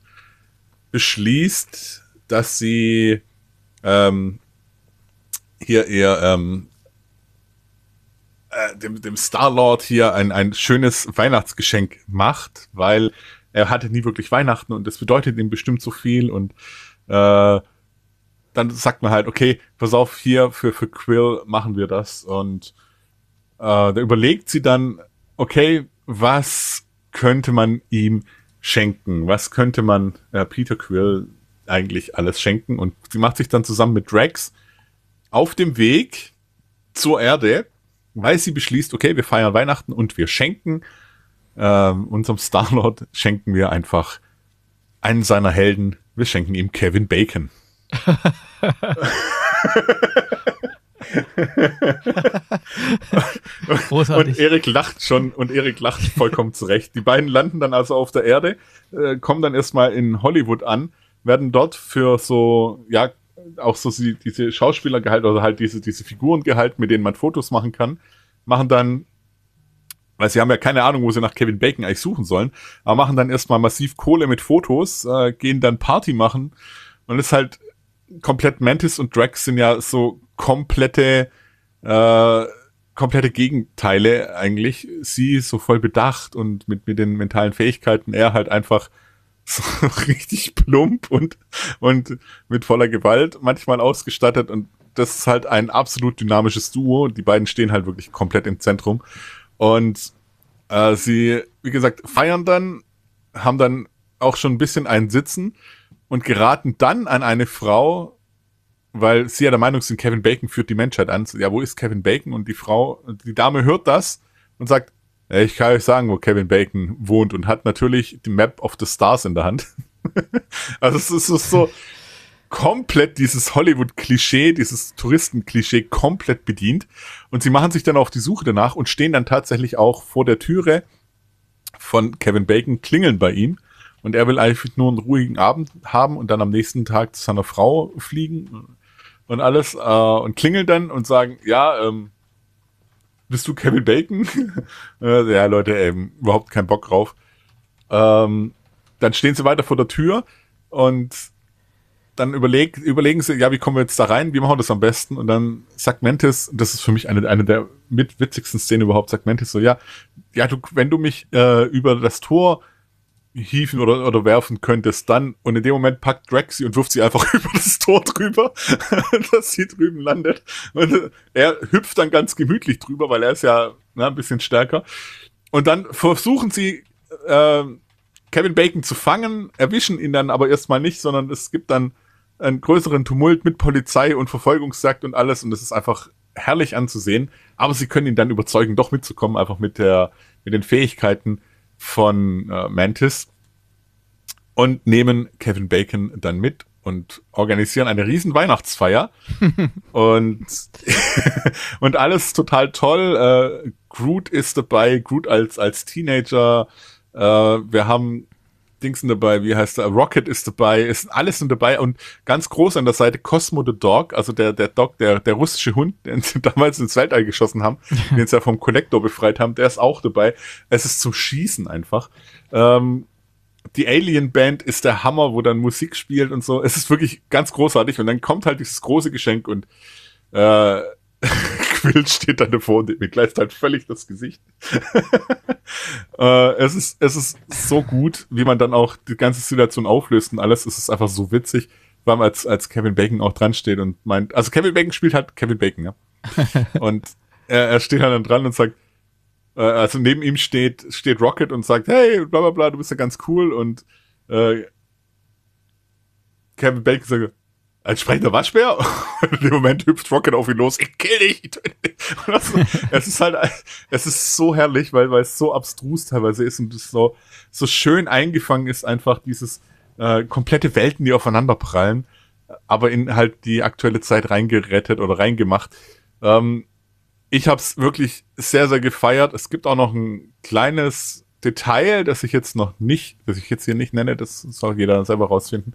Speaker 1: beschließt, dass sie ähm, hier ihr ähm, äh, dem, dem Star-Lord hier ein, ein schönes Weihnachtsgeschenk macht, weil er hatte nie wirklich Weihnachten und das bedeutet ihm bestimmt so viel und äh, dann sagt man halt, okay, pass auf, hier für, für Quill machen wir das und äh, da überlegt sie dann, okay, was könnte man ihm schenken? Was könnte man äh, Peter Quill eigentlich alles schenken? Und sie macht sich dann zusammen mit Drax auf dem Weg zur Erde, weil sie beschließt, okay, wir feiern Weihnachten und wir schenken äh, unserem Star-Lord, schenken wir einfach einen seiner Helden, wir schenken ihm Kevin Bacon. Großartig. Und Erik lacht schon und Erik lacht vollkommen zurecht. Die beiden landen dann also auf der Erde, äh, kommen dann erstmal in Hollywood an, werden dort für so, ja, auch so sie, diese Schauspieler gehalten, also halt diese, diese Figuren gehalten, mit denen man Fotos machen kann, machen dann, weil sie haben ja keine Ahnung, wo sie nach Kevin Bacon eigentlich suchen sollen, aber machen dann erstmal massiv Kohle mit Fotos, äh, gehen dann Party machen und ist halt komplett Mantis und Drax sind ja so komplette, äh, komplette Gegenteile eigentlich. Sie so voll bedacht und mit, mit den mentalen Fähigkeiten, er halt einfach so richtig plump und, und mit voller Gewalt manchmal ausgestattet und das ist halt ein absolut dynamisches Duo. Die beiden stehen halt wirklich komplett im Zentrum. Und äh, sie, wie gesagt, feiern dann, haben dann auch schon ein bisschen einen Sitzen und geraten dann an eine Frau, weil sie ja der Meinung sind, Kevin Bacon führt die Menschheit an. Ja, wo ist Kevin Bacon? Und die Frau, die Dame hört das und sagt, ich kann euch sagen, wo Kevin Bacon wohnt und hat natürlich die Map of the Stars in der Hand. also es ist so komplett dieses Hollywood-Klischee, dieses Touristen-Klischee komplett bedient. Und sie machen sich dann auf die Suche danach und stehen dann tatsächlich auch vor der Türe von Kevin Bacon, klingeln bei ihm und er will eigentlich nur einen ruhigen Abend haben und dann am nächsten Tag zu seiner Frau fliegen und alles äh, und klingeln dann und sagen, ja, ähm, bist du Kevin Bacon? Äh, ja, Leute, eben überhaupt keinen Bock drauf. Ähm, dann stehen sie weiter vor der Tür und dann überleg, überlegen sie, ja, wie kommen wir jetzt da rein, wie machen wir das am besten? Und dann sagt Mantis, das ist für mich eine, eine der mitwitzigsten Szenen überhaupt, sagt Mantis so, ja, ja, du, wenn du mich äh, über das Tor hieven oder, oder werfen könntest dann. Und in dem Moment packt Drax sie und wirft sie einfach über das Tor drüber, dass sie drüben landet. Und äh, er hüpft dann ganz gemütlich drüber, weil er ist ja na, ne, ein bisschen stärker. Und dann versuchen sie, äh, Kevin Bacon zu fangen, erwischen ihn dann aber erstmal nicht, sondern es gibt dann einen größeren Tumult mit Polizei und Verfolgungsjagd und alles. Und es ist einfach herrlich anzusehen. Aber sie können ihn dann überzeugen, doch mitzukommen, einfach mit der, mit den Fähigkeiten, von äh, Mantis und nehmen Kevin Bacon dann mit und organisieren eine riesen Weihnachtsfeier und und alles total toll. Äh, Groot ist dabei, Groot als als Teenager. Äh, wir haben Dingsen dabei, wie heißt der? Rocket ist dabei, ist alles sind dabei und ganz groß an der Seite Cosmo the Dog, also der, der Dog, der, der russische Hund, den sie damals ins Weltall geschossen haben, den sie ja vom Collector befreit haben, der ist auch dabei. Es ist zum Schießen einfach. Ähm, die Alien Band ist der Hammer, wo dann Musik spielt und so. Es ist wirklich ganz großartig und dann kommt halt dieses große Geschenk und äh, quillt, steht deine und Mir gleicht halt völlig das Gesicht. äh, es, ist, es ist so gut, wie man dann auch die ganze Situation auflöst und alles. Es ist einfach so witzig, weil man als, als Kevin Bacon auch dran steht und meint, also Kevin Bacon spielt halt Kevin Bacon, ja. und er, er steht halt dann dran und sagt, äh, also neben ihm steht, steht Rocket und sagt, hey, bla bla bla, du bist ja ganz cool und äh, Kevin Bacon sagt, als sprechender Waschbär und in dem Moment hüpft Rocket auf ihn los, ich kill dich, Das, es ist halt, es ist so herrlich, weil, weil es so abstrus teilweise ist und es so, so schön eingefangen ist einfach dieses äh, komplette Welten, die aufeinander prallen, aber in halt die aktuelle Zeit reingerettet oder reingemacht. Ähm, ich habe es wirklich sehr, sehr gefeiert. Es gibt auch noch ein kleines Detail, das ich jetzt noch nicht, das ich jetzt hier nicht nenne, das soll jeder selber rausfinden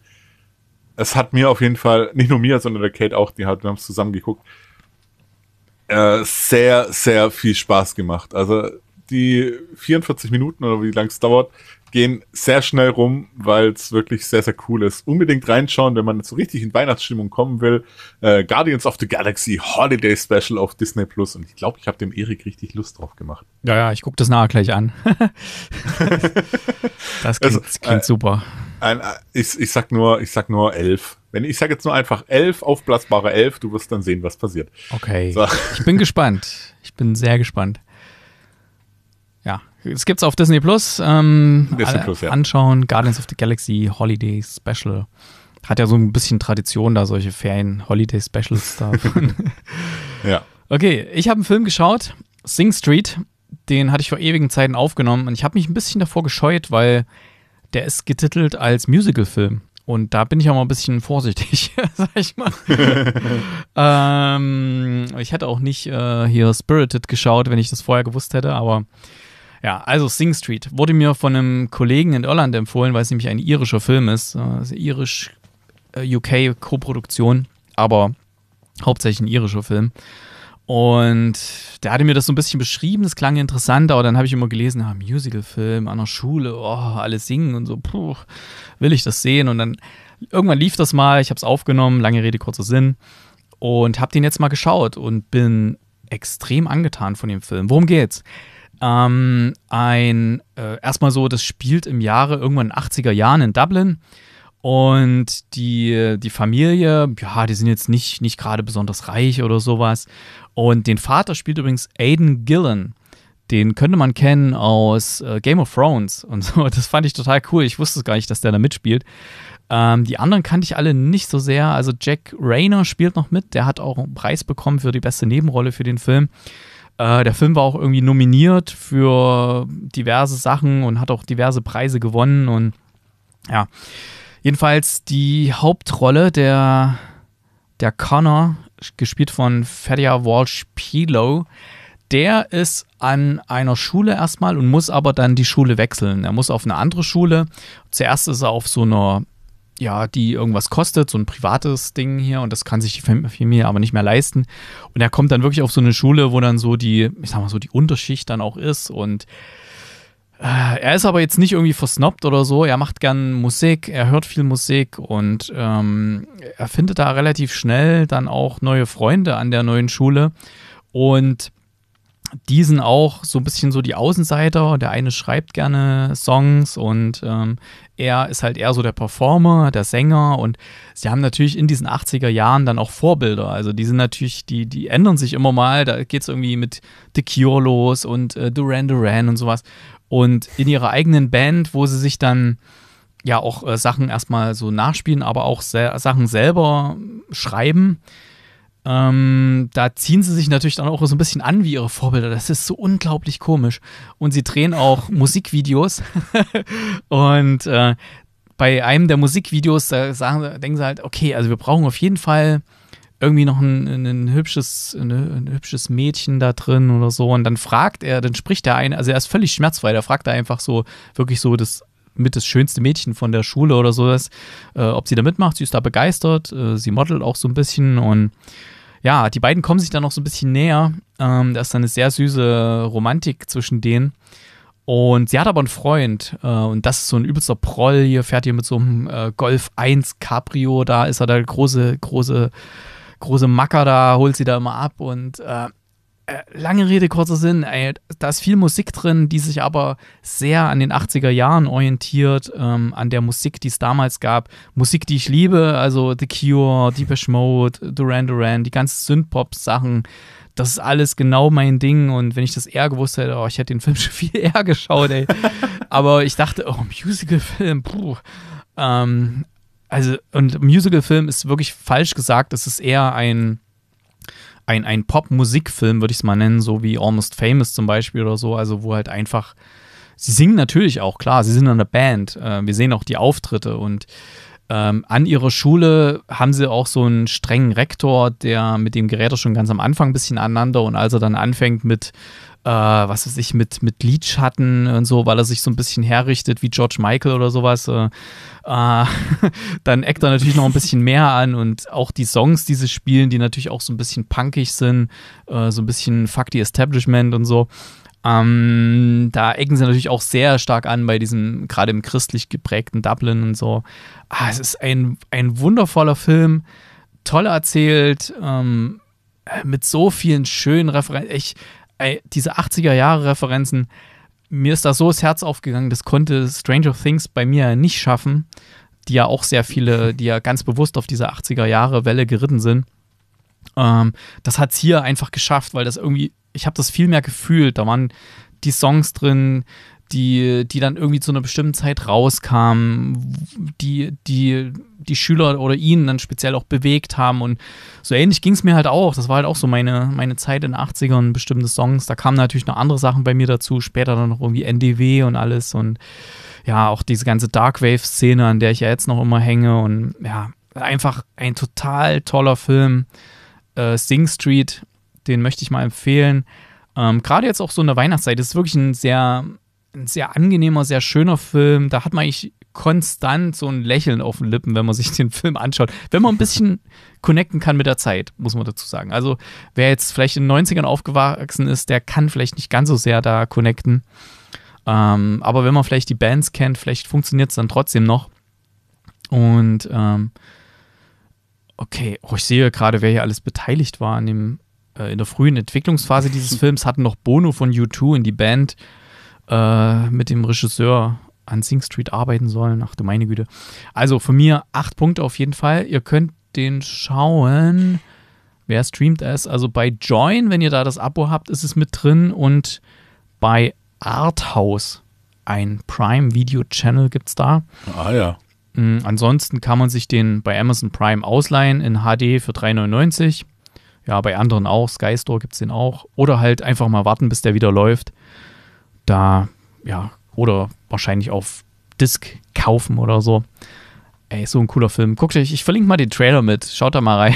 Speaker 1: es hat mir auf jeden Fall, nicht nur mir, sondern der Kate auch, die hat, wir haben es zusammen geguckt, äh, sehr, sehr viel Spaß gemacht. Also die 44 Minuten oder wie lang es dauert, gehen sehr schnell rum, weil es wirklich sehr, sehr cool ist. Unbedingt reinschauen, wenn man so richtig in Weihnachtsstimmung kommen will. Äh, Guardians of the Galaxy Holiday Special auf Disney Plus. Und ich glaube, ich habe dem Erik richtig Lust drauf gemacht.
Speaker 2: Ja, ja, ich gucke das nachher gleich an. das klingt, also, klingt äh, super.
Speaker 1: Ein, ich, ich sag nur, ich sag nur elf. Wenn ich sage jetzt nur einfach elf, aufblasbare elf, du wirst dann sehen, was passiert. Okay. So.
Speaker 2: Ich bin gespannt. Ich bin sehr gespannt. Ja, es gibt's auf Disney Plus. Ähm, Disney Plus, ja. Anschauen, Guardians of the Galaxy Holiday Special. Hat ja so ein bisschen Tradition da, solche Ferien-Holiday-Specials da. ja. Okay, ich habe einen Film geschaut, Sing Street. Den hatte ich vor ewigen Zeiten aufgenommen und ich habe mich ein bisschen davor gescheut, weil der ist getitelt als Musicalfilm. Und da bin ich auch mal ein bisschen vorsichtig, sag ich mal. ähm, ich hätte auch nicht äh, hier Spirited geschaut, wenn ich das vorher gewusst hätte, aber ja, also Sing Street wurde mir von einem Kollegen in Irland empfohlen, weil es nämlich ein irischer Film ist. Äh, ist Irisch-UK-Koproduktion, äh, aber hauptsächlich ein irischer Film. Und der hatte mir das so ein bisschen beschrieben, das klang interessant, aber dann habe ich immer gelesen, ja, ah, Musicalfilm an der Schule, oh, alle singen und so, puh, will ich das sehen? Und dann irgendwann lief das mal, ich habe es aufgenommen, lange Rede, kurzer Sinn, und habe den jetzt mal geschaut und bin extrem angetan von dem Film. Worum geht's? Ähm, ein, äh, erstmal so, das spielt im Jahre, irgendwann in den 80er Jahren in Dublin. Und die, die Familie, ja, die sind jetzt nicht, nicht gerade besonders reich oder sowas. Und den Vater spielt übrigens Aiden Gillen. Den könnte man kennen aus äh, Game of Thrones und so. Das fand ich total cool. Ich wusste es gar nicht, dass der da mitspielt. Ähm, die anderen kannte ich alle nicht so sehr. Also Jack Rayner spielt noch mit. Der hat auch einen Preis bekommen für die beste Nebenrolle für den Film. Äh, der Film war auch irgendwie nominiert für diverse Sachen und hat auch diverse Preise gewonnen. Und ja, jedenfalls die Hauptrolle der, der Connor gespielt von Fedia Walsh Pilo. Der ist an einer Schule erstmal und muss aber dann die Schule wechseln. Er muss auf eine andere Schule. Zuerst ist er auf so einer, ja, die irgendwas kostet, so ein privates Ding hier und das kann sich die Familie aber nicht mehr leisten. Und er kommt dann wirklich auf so eine Schule, wo dann so die, ich sag mal so, die Unterschicht dann auch ist und äh, er ist aber jetzt nicht irgendwie versnobbt oder so. Er macht gern Musik, er hört viel Musik und ähm, er findet da relativ schnell dann auch neue Freunde an der neuen Schule. Und die sind auch so ein bisschen so die Außenseiter. Der eine schreibt gerne Songs und ähm, er ist halt eher so der Performer, der Sänger. Und sie haben natürlich in diesen 80er Jahren dann auch Vorbilder. Also die sind natürlich, die, die ändern sich immer mal. Da geht es irgendwie mit The Cure los und äh, Duran Duran und sowas und in ihrer eigenen Band, wo sie sich dann ja auch äh, Sachen erstmal so nachspielen, aber auch se Sachen selber schreiben. Ähm, da ziehen sie sich natürlich dann auch so ein bisschen an wie ihre Vorbilder. Das ist so unglaublich komisch. Und sie drehen auch Musikvideos. und äh, bei einem der Musikvideos, da sagen, denken sie halt, okay, also wir brauchen auf jeden Fall irgendwie noch ein, ein, hübsches, ein, hübsches Mädchen da drin oder so. Und dann fragt er, dann spricht er ein, also er ist völlig schmerzfrei, der fragt er einfach so, wirklich so das mit das schönste Mädchen von der Schule oder so äh, ob sie da mitmacht. Sie ist da begeistert, äh, sie modelt auch so ein bisschen und ja, die beiden kommen sich dann noch so ein bisschen näher. Ähm, da ist dann eine sehr süße Romantik zwischen denen. Und sie hat aber einen Freund äh, und das ist so ein übelster Proll. Hier fährt ihr mit so einem äh, Golf 1 Cabrio, da ist er der große, große große Macker da, holt sie da immer ab und äh, äh, lange Rede, kurzer Sinn, ey, da ist viel Musik drin, die sich aber sehr an den 80er Jahren orientiert, ähm, an der Musik, die es damals gab. Musik, die ich liebe, also The Cure, Deepesh Mode, Duran Duran, die ganzen synthpop sachen Das ist alles genau mein Ding und wenn ich das eher gewusst hätte, oh, ich hätte den Film schon viel eher geschaut, ey. aber ich dachte, oh, Musical-Film, puh. Ähm, also, und Musical-Film ist wirklich falsch gesagt. Es ist eher ein, ein, ein Pop-Musikfilm, würde ich es mal nennen, so wie Almost Famous zum Beispiel oder so. Also, wo halt einfach, sie singen natürlich auch, klar, sie sind in der Band. Äh, wir sehen auch die Auftritte und ähm, an ihrer Schule haben sie auch so einen strengen Rektor, der mit dem gerät er schon ganz am Anfang ein bisschen aneinander und als er dann anfängt mit äh, was weiß ich, mit, mit Lidschatten und so, weil er sich so ein bisschen herrichtet wie George Michael oder sowas, äh, äh, dann eckt er natürlich noch ein bisschen mehr an und auch die Songs, die sie spielen, die natürlich auch so ein bisschen punkig sind, äh, so ein bisschen Fuck the Establishment und so. Ähm, da ecken sie natürlich auch sehr stark an bei diesem, gerade im christlich geprägten Dublin und so. Ah, es ist ein, ein wundervoller Film, toll erzählt, ähm, mit so vielen schönen Referenzen ey, diese 80er-Jahre-Referenzen, mir ist da so das Herz aufgegangen, das konnte Stranger Things bei mir nicht schaffen, die ja auch sehr viele, die ja ganz bewusst auf diese 80er-Jahre-Welle geritten sind. Ähm, das hat es hier einfach geschafft, weil das irgendwie, ich habe das viel mehr gefühlt. Da waren die Songs drin, die, die dann irgendwie zu einer bestimmten Zeit rauskamen, die, die die Schüler oder ihn dann speziell auch bewegt haben. Und so ähnlich ging es mir halt auch. Das war halt auch so meine, meine Zeit in den 80ern, bestimmte Songs. Da kamen natürlich noch andere Sachen bei mir dazu, später dann noch irgendwie NDW und alles und ja, auch diese ganze Darkwave-Szene, an der ich ja jetzt noch immer hänge. Und ja, einfach ein total toller Film. Äh, Sing Street, den möchte ich mal empfehlen. Ähm, Gerade jetzt auch so in der Weihnachtszeit, das ist wirklich ein sehr ein sehr angenehmer, sehr schöner Film. Da hat man eigentlich konstant so ein Lächeln auf den Lippen, wenn man sich den Film anschaut. Wenn man ein bisschen connecten kann mit der Zeit, muss man dazu sagen. Also, wer jetzt vielleicht in den 90ern aufgewachsen ist, der kann vielleicht nicht ganz so sehr da connecten. Ähm, aber wenn man vielleicht die Bands kennt, vielleicht funktioniert es dann trotzdem noch. Und ähm, okay, oh, ich sehe gerade, wer hier alles beteiligt war an dem, äh, in der frühen Entwicklungsphase dieses Films, hatten noch Bono von U2 in die Band äh, mit dem Regisseur an Sing Street arbeiten sollen. Ach du meine Güte. Also von mir acht Punkte auf jeden Fall. Ihr könnt den schauen. Wer streamt es? Also bei Join, wenn ihr da das Abo habt, ist es mit drin. Und bei Arthouse, ein Prime Video Channel, gibt es da. Ah ja. Mm, ansonsten kann man sich den bei Amazon Prime ausleihen in HD für 3,99. Ja, bei anderen auch. Sky Store gibt es den auch. Oder halt einfach mal warten, bis der wieder läuft da, ja, oder wahrscheinlich auf Disc kaufen oder so. Ey, so ein cooler Film. Guckt euch, ich verlinke mal den Trailer mit. Schaut da mal rein.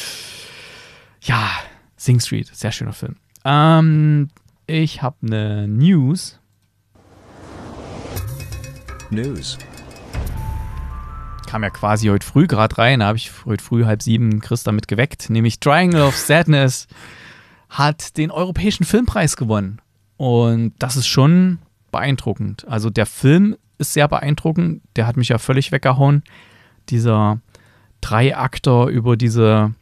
Speaker 2: ja, Sing Street, sehr schöner Film. Ähm, ich habe eine News. News. Kam ja quasi heute früh gerade rein, da habe ich heute früh halb sieben Chris damit geweckt, nämlich Triangle of Sadness hat den Europäischen Filmpreis gewonnen. Und das ist schon beeindruckend. Also der Film ist sehr beeindruckend. Der hat mich ja völlig weggehauen. Dieser Dreiakter über diese,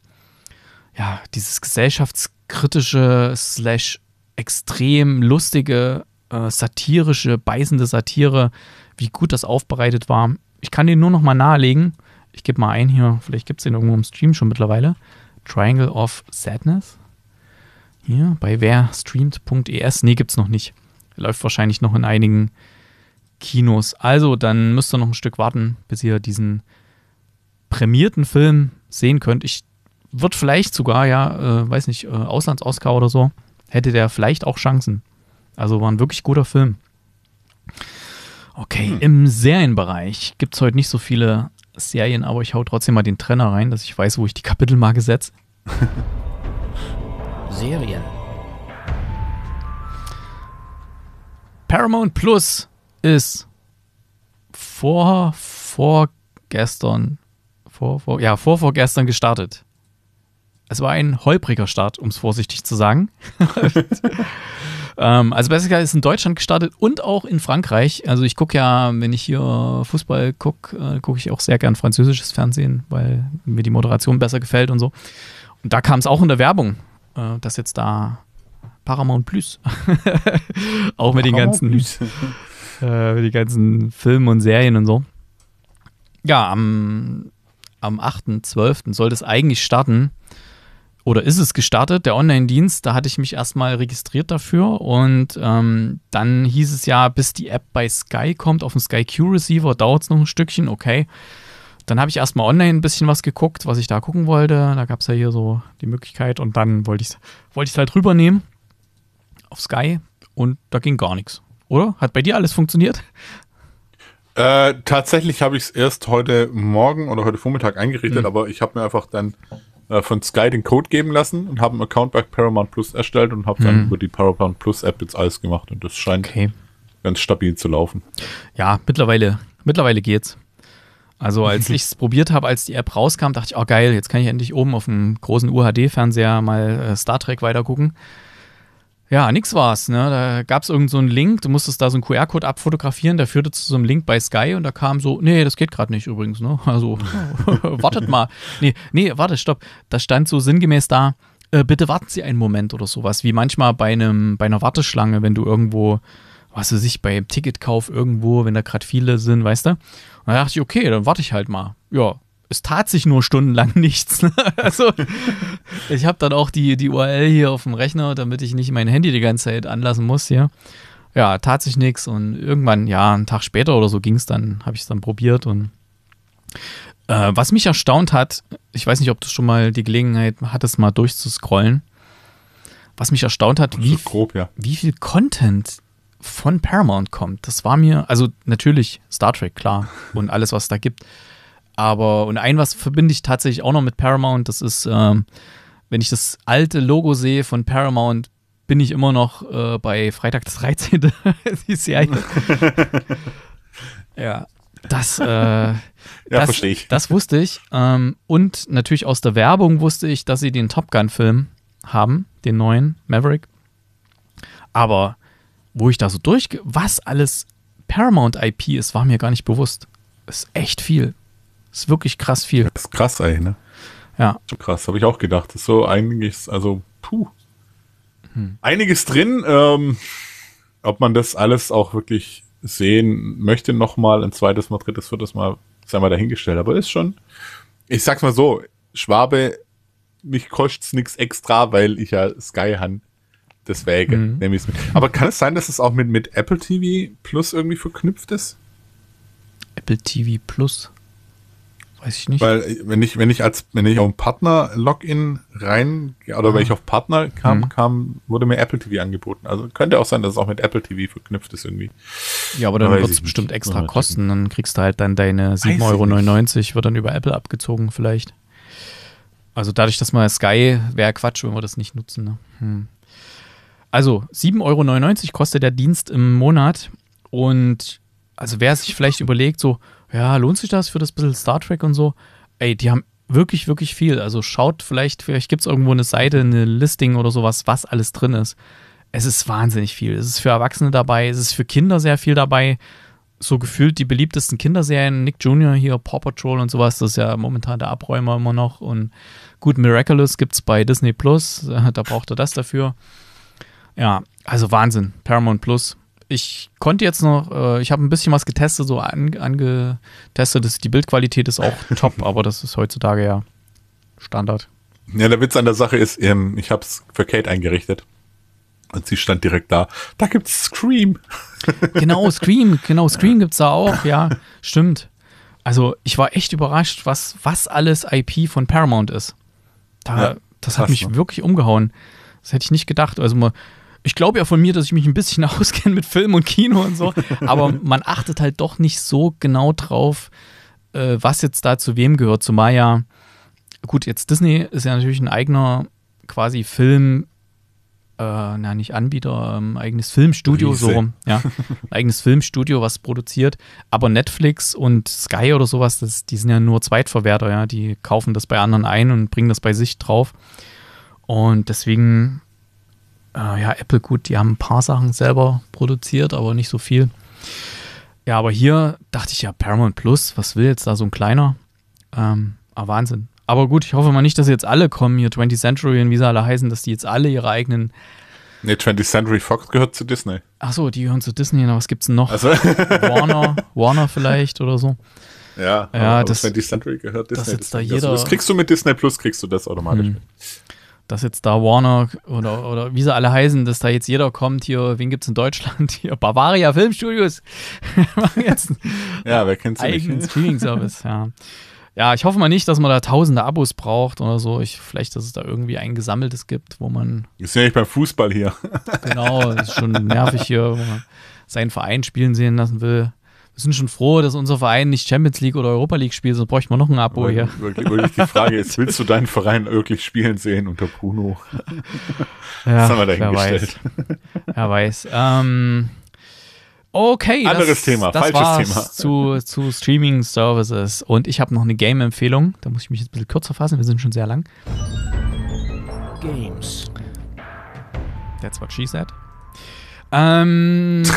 Speaker 2: ja, dieses gesellschaftskritische, slash extrem lustige, äh, satirische, beißende Satire, wie gut das aufbereitet war. Ich kann den nur noch mal nahelegen. Ich gebe mal ein hier, vielleicht gibt es den irgendwo im Stream schon mittlerweile. Triangle of Sadness. Hier bei werstreamt.es. Nee, gibt es noch nicht. Läuft wahrscheinlich noch in einigen Kinos. Also, dann müsst ihr noch ein Stück warten, bis ihr diesen prämierten Film sehen könnt. Ich wird vielleicht sogar, ja, äh, weiß nicht, äh, auslands oder so, hätte der vielleicht auch Chancen. Also war ein wirklich guter Film. Okay, hm. im Serienbereich gibt es heute nicht so viele Serien, aber ich hau trotzdem mal den Trenner rein, dass ich weiß, wo ich die Kapitelmarke setze. Serien. Paramount Plus ist vor vorgestern vor, vor ja vor vorgestern gestartet. Es war ein holpriger Start, um es vorsichtig zu sagen. ähm, also gesagt, ist in Deutschland gestartet und auch in Frankreich. Also ich gucke ja, wenn ich hier Fußball gucke, äh, gucke ich auch sehr gern französisches Fernsehen, weil mir die Moderation besser gefällt und so. Und da kam es auch in der Werbung äh, dass jetzt da Paramount Plus auch mit den ganzen äh, mit den ganzen Filmen und Serien und so. Ja, am, am 8.12. sollte es eigentlich starten. Oder ist es gestartet, der Online-Dienst? Da hatte ich mich erstmal registriert dafür und ähm, dann hieß es ja, bis die App bei Sky kommt, auf dem Sky Q Receiver dauert es noch ein Stückchen, okay. Dann habe ich erstmal online ein bisschen was geguckt, was ich da gucken wollte. Da gab es ja hier so die Möglichkeit und dann wollte ich es wollte halt rübernehmen auf Sky und da ging gar nichts. Oder? Hat bei dir alles funktioniert?
Speaker 1: Äh, tatsächlich habe ich es erst heute Morgen oder heute Vormittag eingerichtet, mhm. aber ich habe mir einfach dann äh, von Sky den Code geben lassen und habe einen Account bei Paramount Plus erstellt und habe mhm. dann über die
Speaker 2: Paramount Plus App jetzt alles gemacht und das scheint okay. ganz stabil zu laufen. Ja, mittlerweile, mittlerweile geht's. Also als ich es probiert habe, als die App rauskam, dachte ich, oh geil, jetzt kann ich endlich oben auf dem großen UHD-Fernseher mal äh, Star Trek weitergucken. Ja, nix war's. Ne? Da gab es irgendeinen so Link, du musstest da so einen QR-Code abfotografieren, der führte zu so einem Link bei Sky und da kam so, nee, das geht gerade nicht übrigens, ne? Also wartet mal. Nee, nee, warte, stopp. Da stand so sinngemäß da, äh, bitte warten Sie einen Moment oder sowas, wie manchmal bei einem, bei einer Warteschlange, wenn du irgendwo was weiß ich, beim Ticketkauf irgendwo, wenn da gerade viele sind, weißt du? Und dann dachte ich, okay, dann warte ich halt mal. Ja, es tat sich nur stundenlang nichts. Ne? also, ich habe dann auch die, die URL hier auf dem Rechner, damit ich nicht mein Handy die ganze Zeit anlassen muss hier. Ja, tat sich nichts und irgendwann, ja, einen Tag später oder so ging es dann, habe ich es dann probiert und äh, was mich erstaunt hat, ich weiß nicht, ob du schon mal die Gelegenheit hattest, mal durchzuscrollen, was mich erstaunt hat, wie, grob, ja. wie viel Content von Paramount kommt. Das war mir, also natürlich Star Trek, klar, und alles, was es da gibt. Aber, und ein, was verbinde ich tatsächlich auch noch mit Paramount, das ist, ähm, wenn ich das alte Logo sehe von Paramount, bin ich immer noch äh, bei Freitag das 13. die Serie. ja, das, äh, ja, das, verstehe ich. Das wusste ich. Ähm, und natürlich aus der Werbung wusste ich, dass sie den Top Gun-Film haben, den neuen Maverick. Aber wo ich da so durchgehe, was alles Paramount IP ist, war mir gar nicht bewusst. Ist echt viel. Ist wirklich krass viel. Das ist krass, ey, ne?
Speaker 1: Ja. So krass, habe ich auch gedacht. Ist so einiges, also, puh. Hm. Einiges drin. Ähm, ob man das alles auch wirklich sehen möchte, nochmal ein zweites Mal, drittes, viertes Mal, sei mal dahingestellt. Aber ist schon, ich sag's mal so, Schwabe, mich kostet's nichts extra, weil ich ja Sky han Deswegen mhm. nehme Aber kann es sein, dass es auch mit, mit Apple TV Plus irgendwie verknüpft ist?
Speaker 2: Apple TV Plus?
Speaker 1: Weiß ich nicht. Weil wenn ich, wenn ich als, wenn ich auf Partner-Login rein oder ah. wenn ich auf Partner kam, mhm. kam, wurde mir Apple TV angeboten. Also könnte auch sein, dass es auch mit Apple TV verknüpft ist irgendwie. Ja, aber dann wird es bestimmt nicht. extra
Speaker 2: kosten. Dann kriegst du halt dann deine 7,99 Euro, wird dann über Apple abgezogen vielleicht. Also dadurch, dass man Sky, wäre Quatsch, wenn wir das nicht nutzen. Ne? Hm. Also 7,99 Euro kostet der Dienst im Monat. Und also wer sich vielleicht überlegt, so, ja, lohnt sich das für das bisschen Star Trek und so? Ey, die haben wirklich, wirklich viel. Also schaut vielleicht, vielleicht gibt es irgendwo eine Seite, eine Listing oder sowas, was alles drin ist. Es ist wahnsinnig viel. Es ist für Erwachsene dabei, es ist für Kinder sehr viel dabei. So gefühlt die beliebtesten Kinderserien, Nick Jr. hier, Paw Patrol und sowas, das ist ja momentan der Abräumer immer noch. Und gut, Miraculous gibt es bei Disney Plus, da braucht er das dafür. Ja, also Wahnsinn. Paramount Plus. Ich konnte jetzt noch, äh, ich habe ein bisschen was getestet, so an, angetestet. Das, die Bildqualität ist auch top, aber das ist heutzutage ja Standard.
Speaker 1: Ja, der Witz an der Sache ist, ähm, ich habe es für Kate eingerichtet. Und sie stand direkt da.
Speaker 2: Da gibt's Scream. Genau, Scream, genau, Scream gibt's da auch, ja. Stimmt. Also ich war echt überrascht, was, was alles IP von Paramount ist. Da, ja, das hat mich ne? wirklich umgehauen. Das hätte ich nicht gedacht. Also man, ich glaube ja von mir, dass ich mich ein bisschen auskenne mit Film und Kino und so, aber man achtet halt doch nicht so genau drauf, äh, was jetzt da zu wem gehört. Zumal ja, gut, jetzt Disney ist ja natürlich ein eigener quasi Film, äh, na nicht Anbieter, ähm, eigenes Filmstudio Riese. so rum, ja, eigenes Filmstudio, was produziert. Aber Netflix und Sky oder sowas, das, die sind ja nur Zweitverwerter, ja, die kaufen das bei anderen ein und bringen das bei sich drauf. Und deswegen äh, ja, Apple, gut, die haben ein paar Sachen selber produziert, aber nicht so viel. Ja, aber hier dachte ich ja, Paramount Plus, was will jetzt da so ein kleiner? Ähm, ah, Wahnsinn. Aber gut, ich hoffe mal nicht, dass jetzt alle kommen, hier 20th Century und wie sie alle heißen, dass die jetzt alle ihre eigenen. Ne, 20th
Speaker 1: Century Fox gehört zu Disney.
Speaker 2: Achso, die gehören zu Disney, na, was gibt's denn noch? Also. Warner, Warner vielleicht oder so. Ja, ja das, 20th Century gehört Disney. Das, das, da jeder, das kriegst du
Speaker 1: mit Disney Plus, kriegst du das
Speaker 2: automatisch hm dass jetzt da Warner oder, oder wie sie alle heißen, dass da jetzt jeder kommt, hier, wen gibt es in Deutschland? Hier, Bavaria Filmstudios. jetzt ja, wer kennt's eigenen nicht? Streaming-Service, ja. Ja, ich hoffe mal nicht, dass man da tausende Abos braucht oder so. Ich, vielleicht, dass es da irgendwie ein gesammeltes gibt, wo man.
Speaker 1: Ist ja nicht beim Fußball hier.
Speaker 2: genau, ist schon nervig hier, wo man seinen Verein spielen sehen lassen will wir sind schon froh, dass unser Verein nicht Champions League oder Europa League spielt, sonst bräuchten wir noch ein Abo hier. Wirklich, wirklich
Speaker 1: die Frage ist, willst du deinen Verein wirklich spielen sehen unter Bruno? Ja, das haben wir dahingestellt.
Speaker 2: Wer weiß. Ähm, okay. Anderes das, Thema, das falsches Thema. Zu, zu Streaming Services. Und ich habe noch eine Game-Empfehlung. Da muss ich mich jetzt ein bisschen kürzer fassen, wir sind schon sehr lang. Games. That's what she said. Ähm.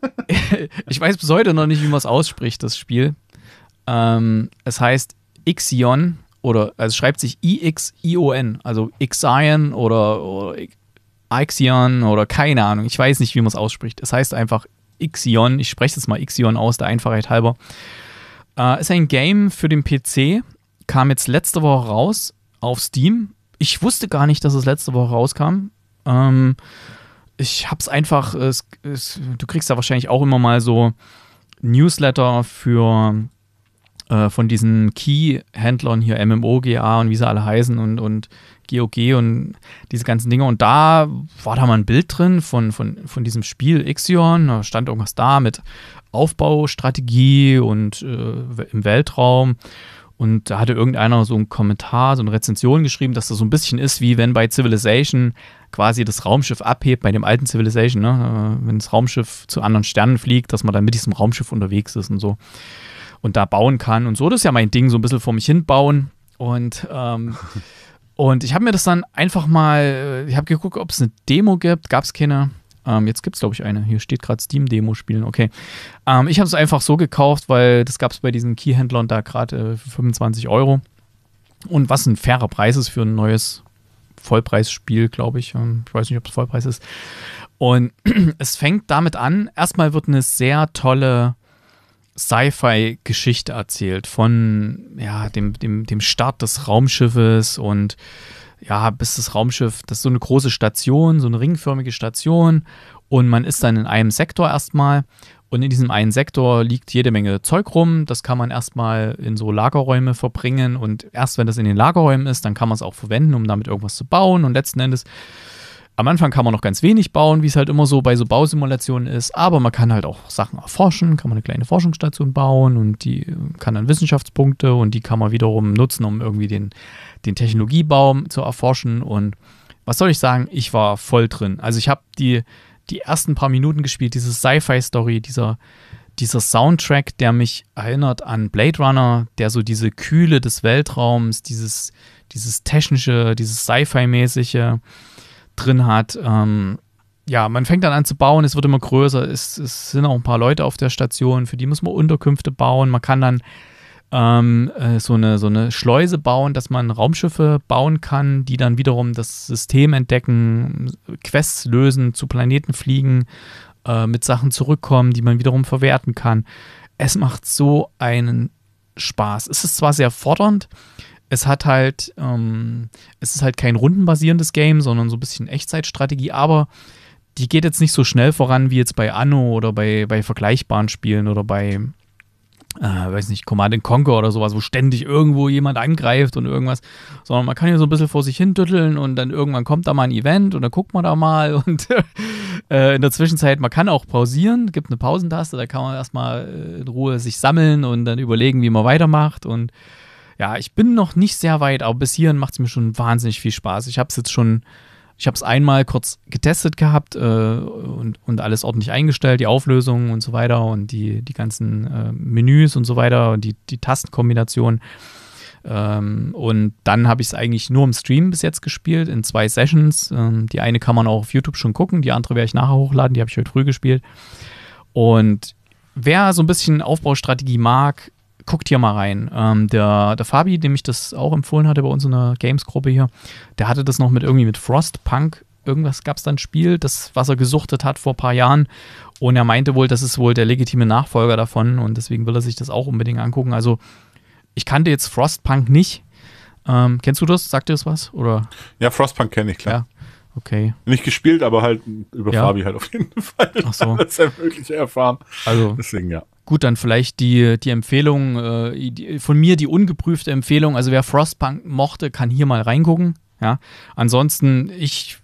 Speaker 2: ich weiß bis heute noch nicht, wie man es ausspricht, das Spiel. Ähm, es heißt Ixion oder also es schreibt sich I-X-I-O-N, also Ixion oder, oder Ixion oder keine Ahnung. Ich weiß nicht, wie man es ausspricht. Es heißt einfach Ixion. Ich spreche jetzt mal Ixion aus, der Einfachheit halber. Äh, ist ein Game für den PC, kam jetzt letzte Woche raus auf Steam. Ich wusste gar nicht, dass es letzte Woche rauskam. Ähm, ich hab's einfach, es, es, du kriegst da wahrscheinlich auch immer mal so Newsletter für äh, von diesen Key-Händlern hier, MMO, GA und wie sie alle heißen und, und GOG und diese ganzen Dinge. Und da war da mal ein Bild drin von, von, von diesem Spiel Ixion. Da stand irgendwas da mit Aufbaustrategie und äh, im Weltraum. Und da hatte irgendeiner so einen Kommentar, so eine Rezension geschrieben, dass das so ein bisschen ist, wie wenn bei Civilization quasi das Raumschiff abhebt bei dem alten Civilization, ne? Äh, wenn das Raumschiff zu anderen Sternen fliegt, dass man dann mit diesem Raumschiff unterwegs ist und so und da bauen kann und so. Das ist ja mein Ding, so ein bisschen vor mich hin bauen und ähm, und ich habe mir das dann einfach mal, äh, ich habe geguckt, ob es eine Demo gibt, gab es keine. Ähm, jetzt gibt es, glaube ich, eine. Hier steht gerade Steam-Demo spielen, okay. Ähm, ich habe es einfach so gekauft, weil das gab es bei diesen Keyhändlern da gerade äh, für 25 Euro. Und was ein fairer Preis ist für ein neues Vollpreisspiel, glaube ich. Ähm, ich weiß nicht, ob es Vollpreis ist. Und es fängt damit an, erstmal wird eine sehr tolle Sci-Fi-Geschichte erzählt von ja, dem, dem, dem Start des Raumschiffes und ja, bis das Raumschiff, das ist so eine große Station, so eine ringförmige Station und man ist dann in einem Sektor erstmal und in diesem einen Sektor liegt jede Menge Zeug rum. Das kann man erstmal in so Lagerräume verbringen. Und erst wenn das in den Lagerräumen ist, dann kann man es auch verwenden, um damit irgendwas zu bauen. Und letzten Endes, am Anfang kann man noch ganz wenig bauen, wie es halt immer so bei so Bausimulationen ist. Aber man kann halt auch Sachen erforschen, kann man eine kleine Forschungsstation bauen und die äh, kann dann Wissenschaftspunkte und die kann man wiederum nutzen, um irgendwie den, den Technologiebaum zu erforschen. Und was soll ich sagen? Ich war voll drin. Also ich habe die die ersten paar Minuten gespielt, diese Sci-Fi-Story, dieser, dieser Soundtrack, der mich erinnert an Blade Runner, der so diese Kühle des Weltraums, dieses, dieses technische, dieses Sci-Fi-mäßige drin hat. Ähm, ja, man fängt dann an zu bauen, es wird immer größer, es, es sind auch ein paar Leute auf der Station, für die muss man Unterkünfte bauen, man kann dann ähm, äh, so, eine, so eine Schleuse bauen, dass man Raumschiffe bauen kann, die dann wiederum das System entdecken, Quests lösen, zu Planeten fliegen, äh, mit Sachen zurückkommen, die man wiederum verwerten kann. Es macht so einen Spaß. Es ist zwar sehr fordernd, es hat halt, ähm, es ist halt kein rundenbasierendes Game, sondern so ein bisschen Echtzeitstrategie, aber die geht jetzt nicht so schnell voran wie jetzt bei Anno oder bei, bei vergleichbaren Spielen oder bei äh, weiß nicht, Command Conquer oder sowas, wo ständig irgendwo jemand angreift und irgendwas, sondern man kann ja so ein bisschen vor sich hin dütteln und dann irgendwann kommt da mal ein Event und dann guckt man da mal und äh, in der Zwischenzeit, man kann auch pausieren, gibt eine Pausentaste, da kann man erstmal äh, in Ruhe sich sammeln und dann überlegen, wie man weitermacht und ja, ich bin noch nicht sehr weit, aber bis hierhin macht es mir schon wahnsinnig viel Spaß. Ich habe es jetzt schon ich habe es einmal kurz getestet gehabt äh, und, und alles ordentlich eingestellt, die Auflösung und so weiter und die, die ganzen äh, Menüs und so weiter und die, die Tastenkombinationen. Ähm, und dann habe ich es eigentlich nur im Stream bis jetzt gespielt, in zwei Sessions. Ähm, die eine kann man auch auf YouTube schon gucken, die andere werde ich nachher hochladen, die habe ich heute früh gespielt. Und wer so ein bisschen Aufbaustrategie mag, guckt hier mal rein. Ähm, der, der Fabi, dem ich das auch empfohlen hatte bei uns in der Games-Gruppe hier, der hatte das noch mit irgendwie mit Frostpunk. Irgendwas gab es da ein Spiel, das, was er gesuchtet hat vor ein paar Jahren. Und er meinte wohl, das ist wohl der legitime Nachfolger davon und deswegen will er sich das auch unbedingt angucken. Also, ich kannte jetzt Frostpunk nicht. Ähm, kennst du das? Sagt dir das was? Oder?
Speaker 1: Ja, Frostpunk kenne ich, klar. Ja. Okay. Nicht gespielt, aber halt über ja. Fabi halt auf jeden Fall. Ach so. Das ermögliche erfahren. Also. Deswegen, ja.
Speaker 2: Gut, dann vielleicht die, die Empfehlung, äh, die, von mir die ungeprüfte Empfehlung. Also wer Frostpunk mochte, kann hier mal reingucken. Ja. Ansonsten, ich,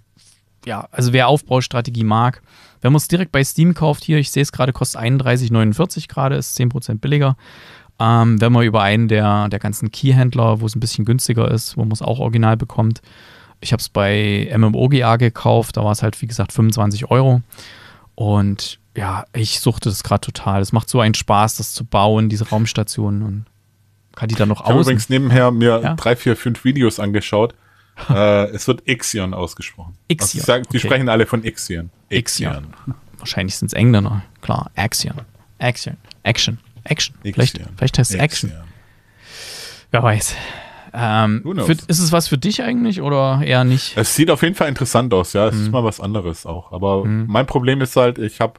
Speaker 2: ja, also wer Aufbaustrategie mag, wenn man es direkt bei Steam kauft, hier, ich sehe es gerade, kostet 31,49 gerade, ist 10% billiger. Ähm, wenn man über einen der, der ganzen Keyhändler, wo es ein bisschen günstiger ist, wo man es auch original bekommt, ich habe es bei MMOGA gekauft, da war es halt, wie gesagt, 25 Euro. Und ja, ich suchte das gerade total. Es macht so einen Spaß, das zu bauen, diese Raumstationen. Und kann die dann noch aus? Ich habe übrigens nebenher
Speaker 1: mir ja? drei, vier, fünf Videos angeschaut. äh, es wird Ixion ausgesprochen. Also Ixion. Also sagen, okay. sprechen alle von Ixion.
Speaker 2: Ixion. Ixion. Wahrscheinlich sind es Engländer. Klar, Axion. Axion. Action. Action. Vielleicht, vielleicht heißt es Action. Wer weiß. Ähm, für, ist es was für dich eigentlich oder
Speaker 1: eher nicht? Es sieht auf jeden Fall interessant aus, ja. Es mhm. ist mal was anderes auch. Aber mhm. mein Problem ist halt, ich habe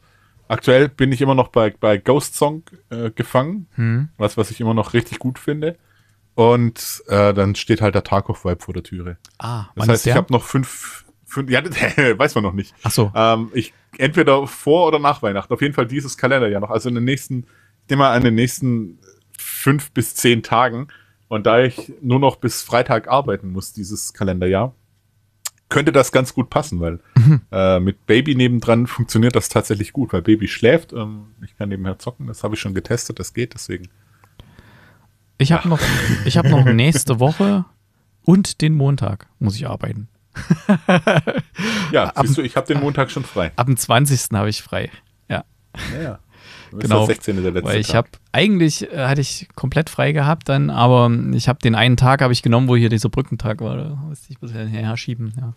Speaker 1: aktuell bin ich immer noch bei, bei Ghost Song äh, gefangen, mhm. was, was ich immer noch richtig gut finde. Und äh, dann steht halt der Tarkov-Vibe vor der Türe. Ah, das heißt, ich habe noch fünf, fünf ja, weiß man noch nicht. Ach so. Ähm, ich, entweder vor oder nach Weihnachten. Auf jeden Fall dieses Kalender ja noch. Also in den nächsten, ich nehme mal an den nächsten fünf bis zehn Tagen und da ich nur noch bis Freitag arbeiten muss, dieses Kalenderjahr, könnte das ganz gut passen, weil mhm. äh, mit Baby nebendran funktioniert das tatsächlich gut, weil Baby schläft. Ähm, ich kann nebenher zocken, das habe ich schon getestet, das geht, deswegen.
Speaker 2: Ich habe noch, ich hab noch nächste Woche und den Montag muss ich arbeiten. ja, siehst du, ich habe den Montag schon frei. Ab dem 20. habe ich frei. Ja. ja genau. Das 16. der letzte Weil ich habe eigentlich äh, hatte ich komplett frei gehabt dann, aber ich habe den einen Tag habe ich genommen, wo hier dieser Brückentag war. Da musste ich bisschen her schieben. Ja.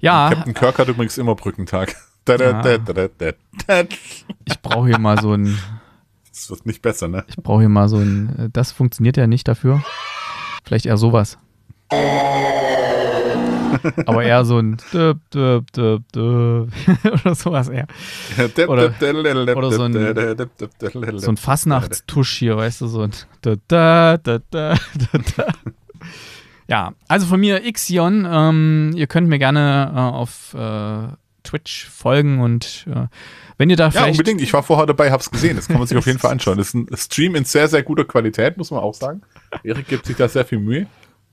Speaker 2: ja. Captain
Speaker 1: Kirk hat übrigens immer Brückentag. Da, da, ja. Ich brauche hier mal so ein. Das wird nicht
Speaker 2: besser, ne? Ich brauche hier mal so ein. Das funktioniert ja nicht dafür. Vielleicht eher sowas. Oh. Aber eher so ein döp, döp, döp, döp oder sowas eher. Oder, oder so
Speaker 1: ein, so ein Fasnachtstusch
Speaker 2: hier, weißt du, so ein da, da, da, Ja, also von mir Xion. Ähm, ihr könnt mir gerne äh, auf äh, Twitch folgen und äh, wenn ihr da vielleicht. Ja, unbedingt. Ich
Speaker 1: war vorher dabei, hab's gesehen. Das kann man sich auf jeden Fall anschauen. Das ist ein Stream in sehr, sehr guter Qualität, muss man auch sagen. Erik gibt sich da sehr viel Mühe.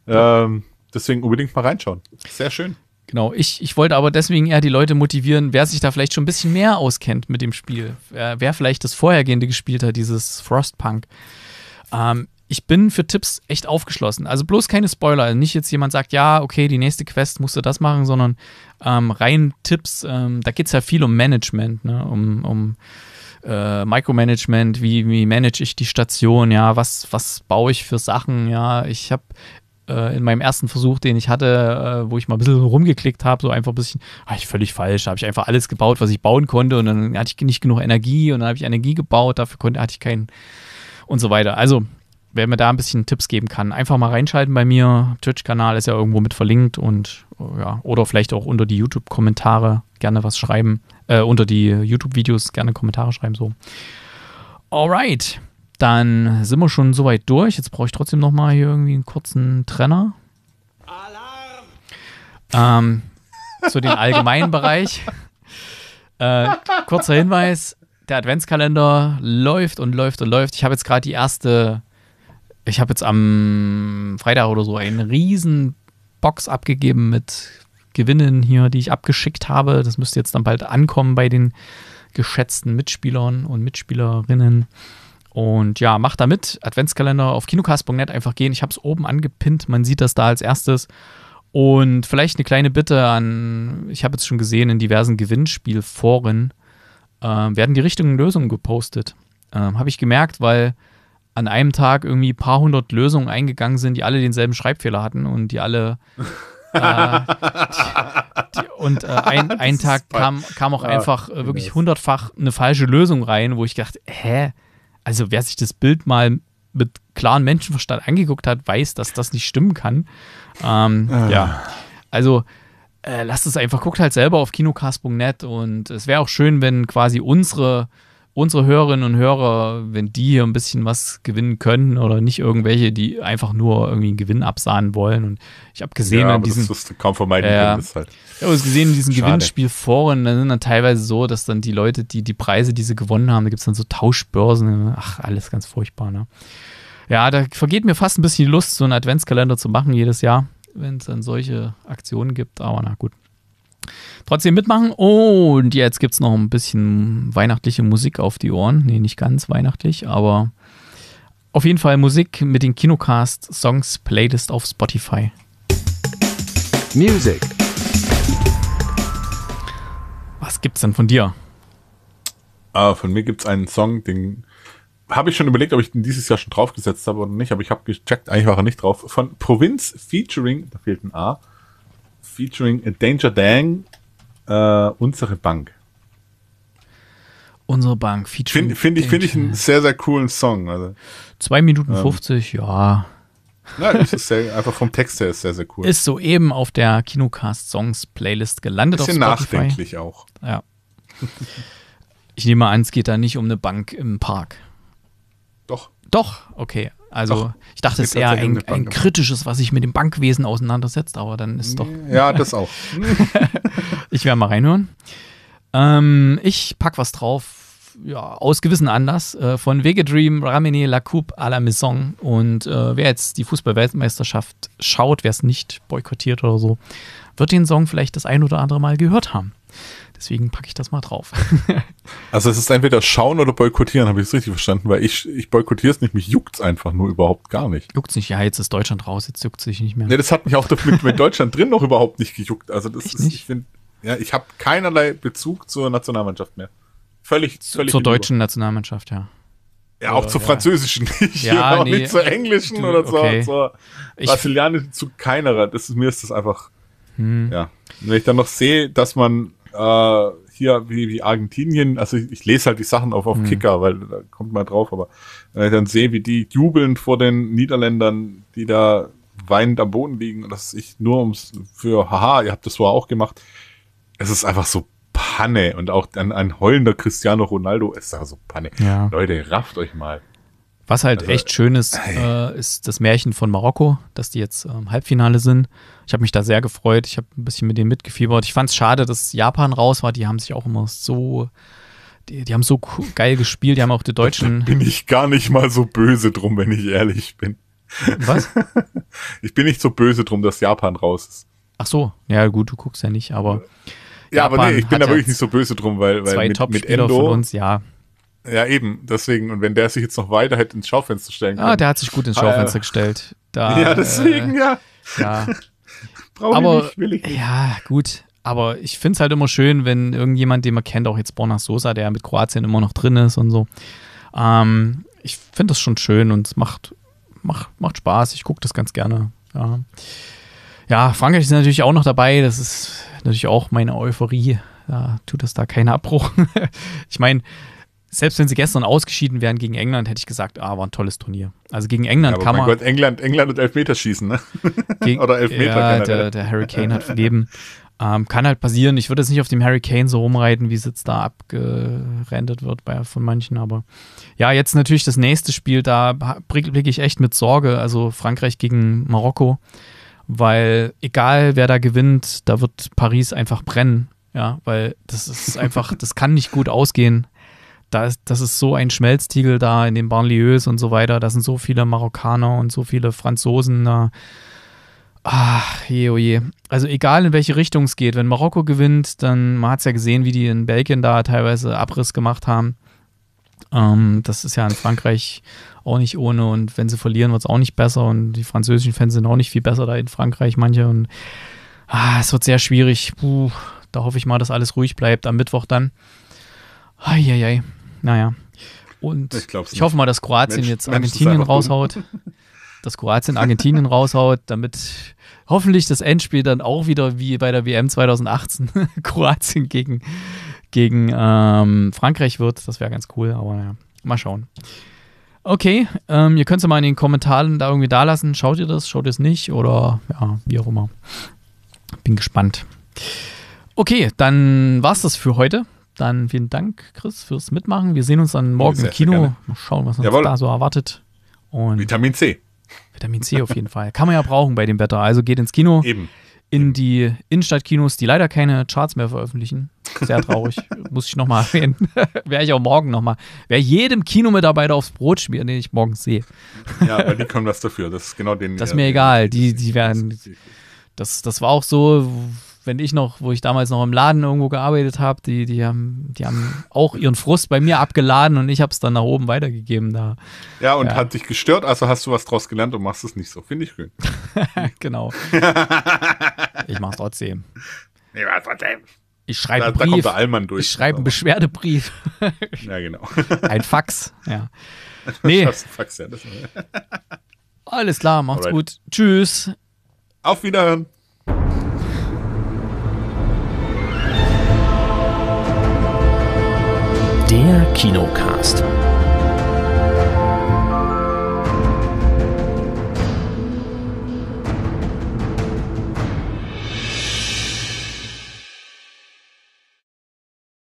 Speaker 1: Ähm, Deswegen unbedingt mal reinschauen. Sehr schön. Genau,
Speaker 2: ich, ich wollte aber deswegen eher die Leute motivieren, wer sich da vielleicht schon ein bisschen mehr auskennt mit dem Spiel, wer, wer vielleicht das vorhergehende gespielt hat, dieses Frostpunk. Ähm, ich bin für Tipps echt aufgeschlossen. Also bloß keine Spoiler. Also nicht jetzt jemand sagt, ja, okay, die nächste Quest musst du das machen, sondern ähm, rein Tipps. Ähm, da geht es ja viel um Management, ne? um, um äh, Micromanagement, wie, wie manage ich die Station, ja, was, was baue ich für Sachen, ja, ich habe äh, in meinem ersten Versuch, den ich hatte, äh, wo ich mal ein bisschen rumgeklickt habe, so einfach ein bisschen, war ah, ich völlig falsch. Da habe ich einfach alles gebaut, was ich bauen konnte und dann hatte ich nicht genug Energie und dann habe ich Energie gebaut, dafür konnte, hatte ich keinen und so weiter. Also, wer mir da ein bisschen Tipps geben kann, einfach mal reinschalten bei mir. Twitch-Kanal ist ja irgendwo mit verlinkt und äh, ja, oder vielleicht auch unter die YouTube-Kommentare gerne was schreiben. Äh, unter die YouTube-Videos gerne Kommentare schreiben, so. Alright. Dann sind wir schon soweit durch. Jetzt brauche ich trotzdem noch mal hier irgendwie einen kurzen Trenner. Ähm, zu dem allgemeinen Bereich. Äh, kurzer Hinweis: Der Adventskalender läuft und läuft und läuft. Ich habe jetzt gerade die erste. Ich habe jetzt am Freitag oder so eine riesen Box abgegeben mit Gewinnen hier, die ich abgeschickt habe. Das müsste jetzt dann bald ankommen bei den geschätzten Mitspielern und Mitspielerinnen. Und ja, macht da mit. Adventskalender auf kinocast.net einfach gehen. Ich habe es oben angepinnt. Man sieht das da als erstes. Und vielleicht eine kleine Bitte an, ich habe jetzt schon gesehen, in diversen Gewinnspielforen äh, werden die richtigen Lösungen gepostet. Äh, habe ich gemerkt, weil an einem Tag irgendwie ein paar hundert Lösungen eingegangen sind, die alle denselben Schreibfehler hatten und die alle äh, die, die, und äh, ein, ein Tag kam, kam auch ja, einfach äh, wirklich genau. hundertfach eine falsche Lösung rein, wo ich dachte, hä? also wer sich das Bild mal mit klarem Menschenverstand angeguckt hat, weiß, dass das nicht stimmen kann. Ähm, ah. Ja, also äh, lasst es einfach, guckt halt selber auf kinocast.net und es wäre auch schön, wenn quasi unsere unsere Hörerinnen und Hörer, wenn die hier ein bisschen was gewinnen können oder nicht irgendwelche, die einfach nur irgendwie einen Gewinn absahnen wollen. Und ich habe gesehen, ja, in diesen, das ist kaum vermeiden äh, halt. Ich habe gesehen, in diesen Gewinnspielforen, da sind dann teilweise so, dass dann die Leute, die die Preise, die sie gewonnen haben, da gibt es dann so Tauschbörsen. Ach, alles ganz furchtbar, ne? Ja, da vergeht mir fast ein bisschen die Lust, so einen Adventskalender zu machen jedes Jahr, wenn es dann solche Aktionen gibt. Aber na gut. Trotzdem mitmachen. Und jetzt gibt es noch ein bisschen weihnachtliche Musik auf die Ohren. Nee, nicht ganz weihnachtlich, aber auf jeden Fall Musik mit den Kinocast Songs Playlist auf Spotify. Music. Was gibt's denn von dir?
Speaker 1: Ah, von mir gibt es einen Song, den habe ich schon überlegt, ob ich den dieses Jahr schon draufgesetzt habe oder nicht, aber ich habe gecheckt, eigentlich war er nicht drauf. Von Provinz featuring, da fehlt ein A, featuring Danger Dang, äh, unsere Bank.
Speaker 2: Unsere Bank, featuring. Finde find ich, find ich einen
Speaker 1: sehr, sehr coolen Song.
Speaker 2: Also, 2 Minuten ähm, 50, ja. Ja, das ist sehr, einfach vom Text her ist sehr, sehr cool. Ist soeben auf der Kinocast Songs Playlist gelandet. Bisschen nachdenklich auch. Ja. Ich nehme an, es geht da nicht um eine Bank im Park. Doch. Doch, okay. Also Doch, ich dachte, es ist eher ein, ein, kritisches, was sich mit dem Bankwesen auseinandersetzt, aber dann ist doch. Ja, das auch. ich werde mal reinhören. Ähm, ich packe was drauf, ja, aus gewissen Anlass, äh, von Vegedream Ramene La Coupe à la Maison. Und äh, wer jetzt die Fußballweltmeisterschaft schaut, wer es nicht boykottiert oder so, wird den Song vielleicht das ein oder andere Mal gehört haben. Deswegen packe ich das mal drauf.
Speaker 1: also es ist entweder schauen oder boykottieren, habe ich es richtig verstanden, weil ich, ich boykottiere es nicht, mich juckt es einfach nur überhaupt gar nicht. Juckt es nicht, ja, jetzt ist Deutschland raus, jetzt juckt es sich nicht mehr. Nee, das hat mich auch mit, mit Deutschland drin noch überhaupt nicht gejuckt. Also das Echt ist, nicht? ich finde, ja, ich habe keinerlei Bezug
Speaker 2: zur Nationalmannschaft mehr. Völlig, völlig. Zur hinüber. deutschen Nationalmannschaft, ja. Ja, auch äh, zur ja. französischen nicht, ja, nee, nicht zur äh, englischen du, oder zur, okay. zur
Speaker 1: brasilianischen, zu keinerer. Das ist, mir ist das einfach, hm. ja. wenn ich dann noch sehe, dass man äh, hier wie, wie Argentinien, also ich, ich, lese halt die Sachen auf, auf mhm. Kicker, weil da kommt mal drauf, aber wenn ich dann sehe, wie die jubeln vor den Niederländern, die da weinend am Boden liegen und das ich nur ums für haha, ihr habt das vorher auch gemacht. Es ist einfach so Panne und auch ein, ein heulender Cristiano Ronaldo ist da so Panne. Ja. Leute, rafft euch mal.
Speaker 2: Was halt also, echt schön ist, äh, äh, ist das Märchen von Marokko, dass die jetzt im ähm, Halbfinale sind. Ich habe mich da sehr gefreut. Ich habe ein bisschen mit denen mitgefiebert. Ich fand es schade, dass Japan raus war. Die haben sich auch immer so. Die, die haben so geil gespielt. Die haben auch die Deutschen. Da bin ich gar nicht
Speaker 1: mal so böse drum, wenn ich ehrlich bin. Was? ich bin nicht so böse drum, dass Japan raus ist.
Speaker 2: Ach so. Ja, gut, du guckst ja nicht, aber. Ja, Japan aber nee, ich bin da wirklich nicht so böse drum, weil, weil mit, mit Endo, von uns,
Speaker 1: ja. Ja, eben, deswegen. Und wenn der sich jetzt noch weiter hätte halt ins Schaufenster stellen können. Ah, der hat sich gut ins ah, Schaufenster ah, gestellt. Da, ja, deswegen, äh, ja. ja. Brauche ich nicht, will ich nicht. Ja,
Speaker 2: gut. Aber ich finde es halt immer schön, wenn irgendjemand, den man kennt, auch jetzt Borna Sosa, der mit Kroatien immer noch drin ist und so. Ähm, ich finde das schon schön und es macht, macht, macht Spaß. Ich gucke das ganz gerne. Ja. ja, Frankreich ist natürlich auch noch dabei. Das ist natürlich auch meine Euphorie. Da tut das da keinen Abbruch. ich meine, selbst wenn sie gestern ausgeschieden wären gegen England, hätte ich gesagt, ah, war ein tolles Turnier. Also gegen England ja, kann mein man. Gott,
Speaker 1: England, England und Elfmeterschießen, ne? Gegen, Oder Elfmeter. Ja, der, der Hurricane hat
Speaker 2: Leben. Ähm, kann halt passieren. Ich würde jetzt nicht auf dem Hurricane so rumreiten, wie es jetzt da abgerendet wird bei, von manchen, aber ja, jetzt natürlich das nächste Spiel, da blicke ich echt mit Sorge, also Frankreich gegen Marokko, weil egal wer da gewinnt, da wird Paris einfach brennen. Ja, weil das ist einfach, das kann nicht gut ausgehen da ist, das ist so ein Schmelztiegel da in den Banlieues und so weiter. Da sind so viele Marokkaner und so viele Franzosen da. Ach, je, oh je. Also egal in welche Richtung es geht, wenn Marokko gewinnt, dann, hat es ja gesehen, wie die in Belgien da teilweise Abriss gemacht haben. Ähm, das ist ja in Frankreich auch nicht ohne und wenn sie verlieren, wird es auch nicht besser und die französischen Fans sind auch nicht viel besser da in Frankreich, manche und ah, es wird sehr schwierig. Puh, da hoffe ich mal, dass alles ruhig bleibt am Mittwoch dann. Eieiei. Naja. Und ich, ich hoffe mal, dass Kroatien Mensch, jetzt Argentinien raushaut. dass Kroatien Argentinien raushaut, damit hoffentlich das Endspiel dann auch wieder wie bei der WM 2018 Kroatien gegen, gegen ähm, Frankreich wird. Das wäre ganz cool, aber naja, mal schauen. Okay, ähm, ihr könnt es ja mal in den Kommentaren da irgendwie dalassen. Schaut ihr das, schaut ihr es nicht oder ja, wie auch immer. Bin gespannt. Okay, dann war es das für heute. Dann vielen Dank, Chris, fürs Mitmachen. Wir sehen uns dann morgen sehr, im Kino. Mal schauen, was uns Jawohl. da so erwartet. Und Vitamin C. Vitamin C auf jeden Fall. Kann man ja brauchen bei dem Wetter. Also geht ins Kino. Eben. In Eben. die Innenstadtkinos, die leider keine Charts mehr veröffentlichen. Sehr traurig. Muss ich nochmal erwähnen. Wäre ich auch morgen nochmal. Wäre jedem Kinomitarbeiter aufs Brot schmieren, den ich morgen sehe. ja, aber die können
Speaker 1: was dafür. Das ist genau den. Das ist mir egal.
Speaker 2: Die, die werden. Das, das war auch so, wenn ich noch, wo ich damals noch im Laden irgendwo gearbeitet habe, die, die, haben, die haben auch ihren Frust bei mir abgeladen und ich habe es dann nach oben weitergegeben. Da. Ja, und ja. hat
Speaker 1: dich gestört, also hast du was draus gelernt und machst es nicht so. Finde ich schön. genau.
Speaker 2: ich mache es trotzdem. Ich mach's trotzdem. Ich schreibe da, einen Brief. Da durch, ich schreibe einen Beschwerdebrief. ja, genau. Ein Fax, ja. Nee. Fax, ja. Alles klar, macht's Alright. gut. Tschüss. Auf Wiederhören.
Speaker 1: Der Kinocast.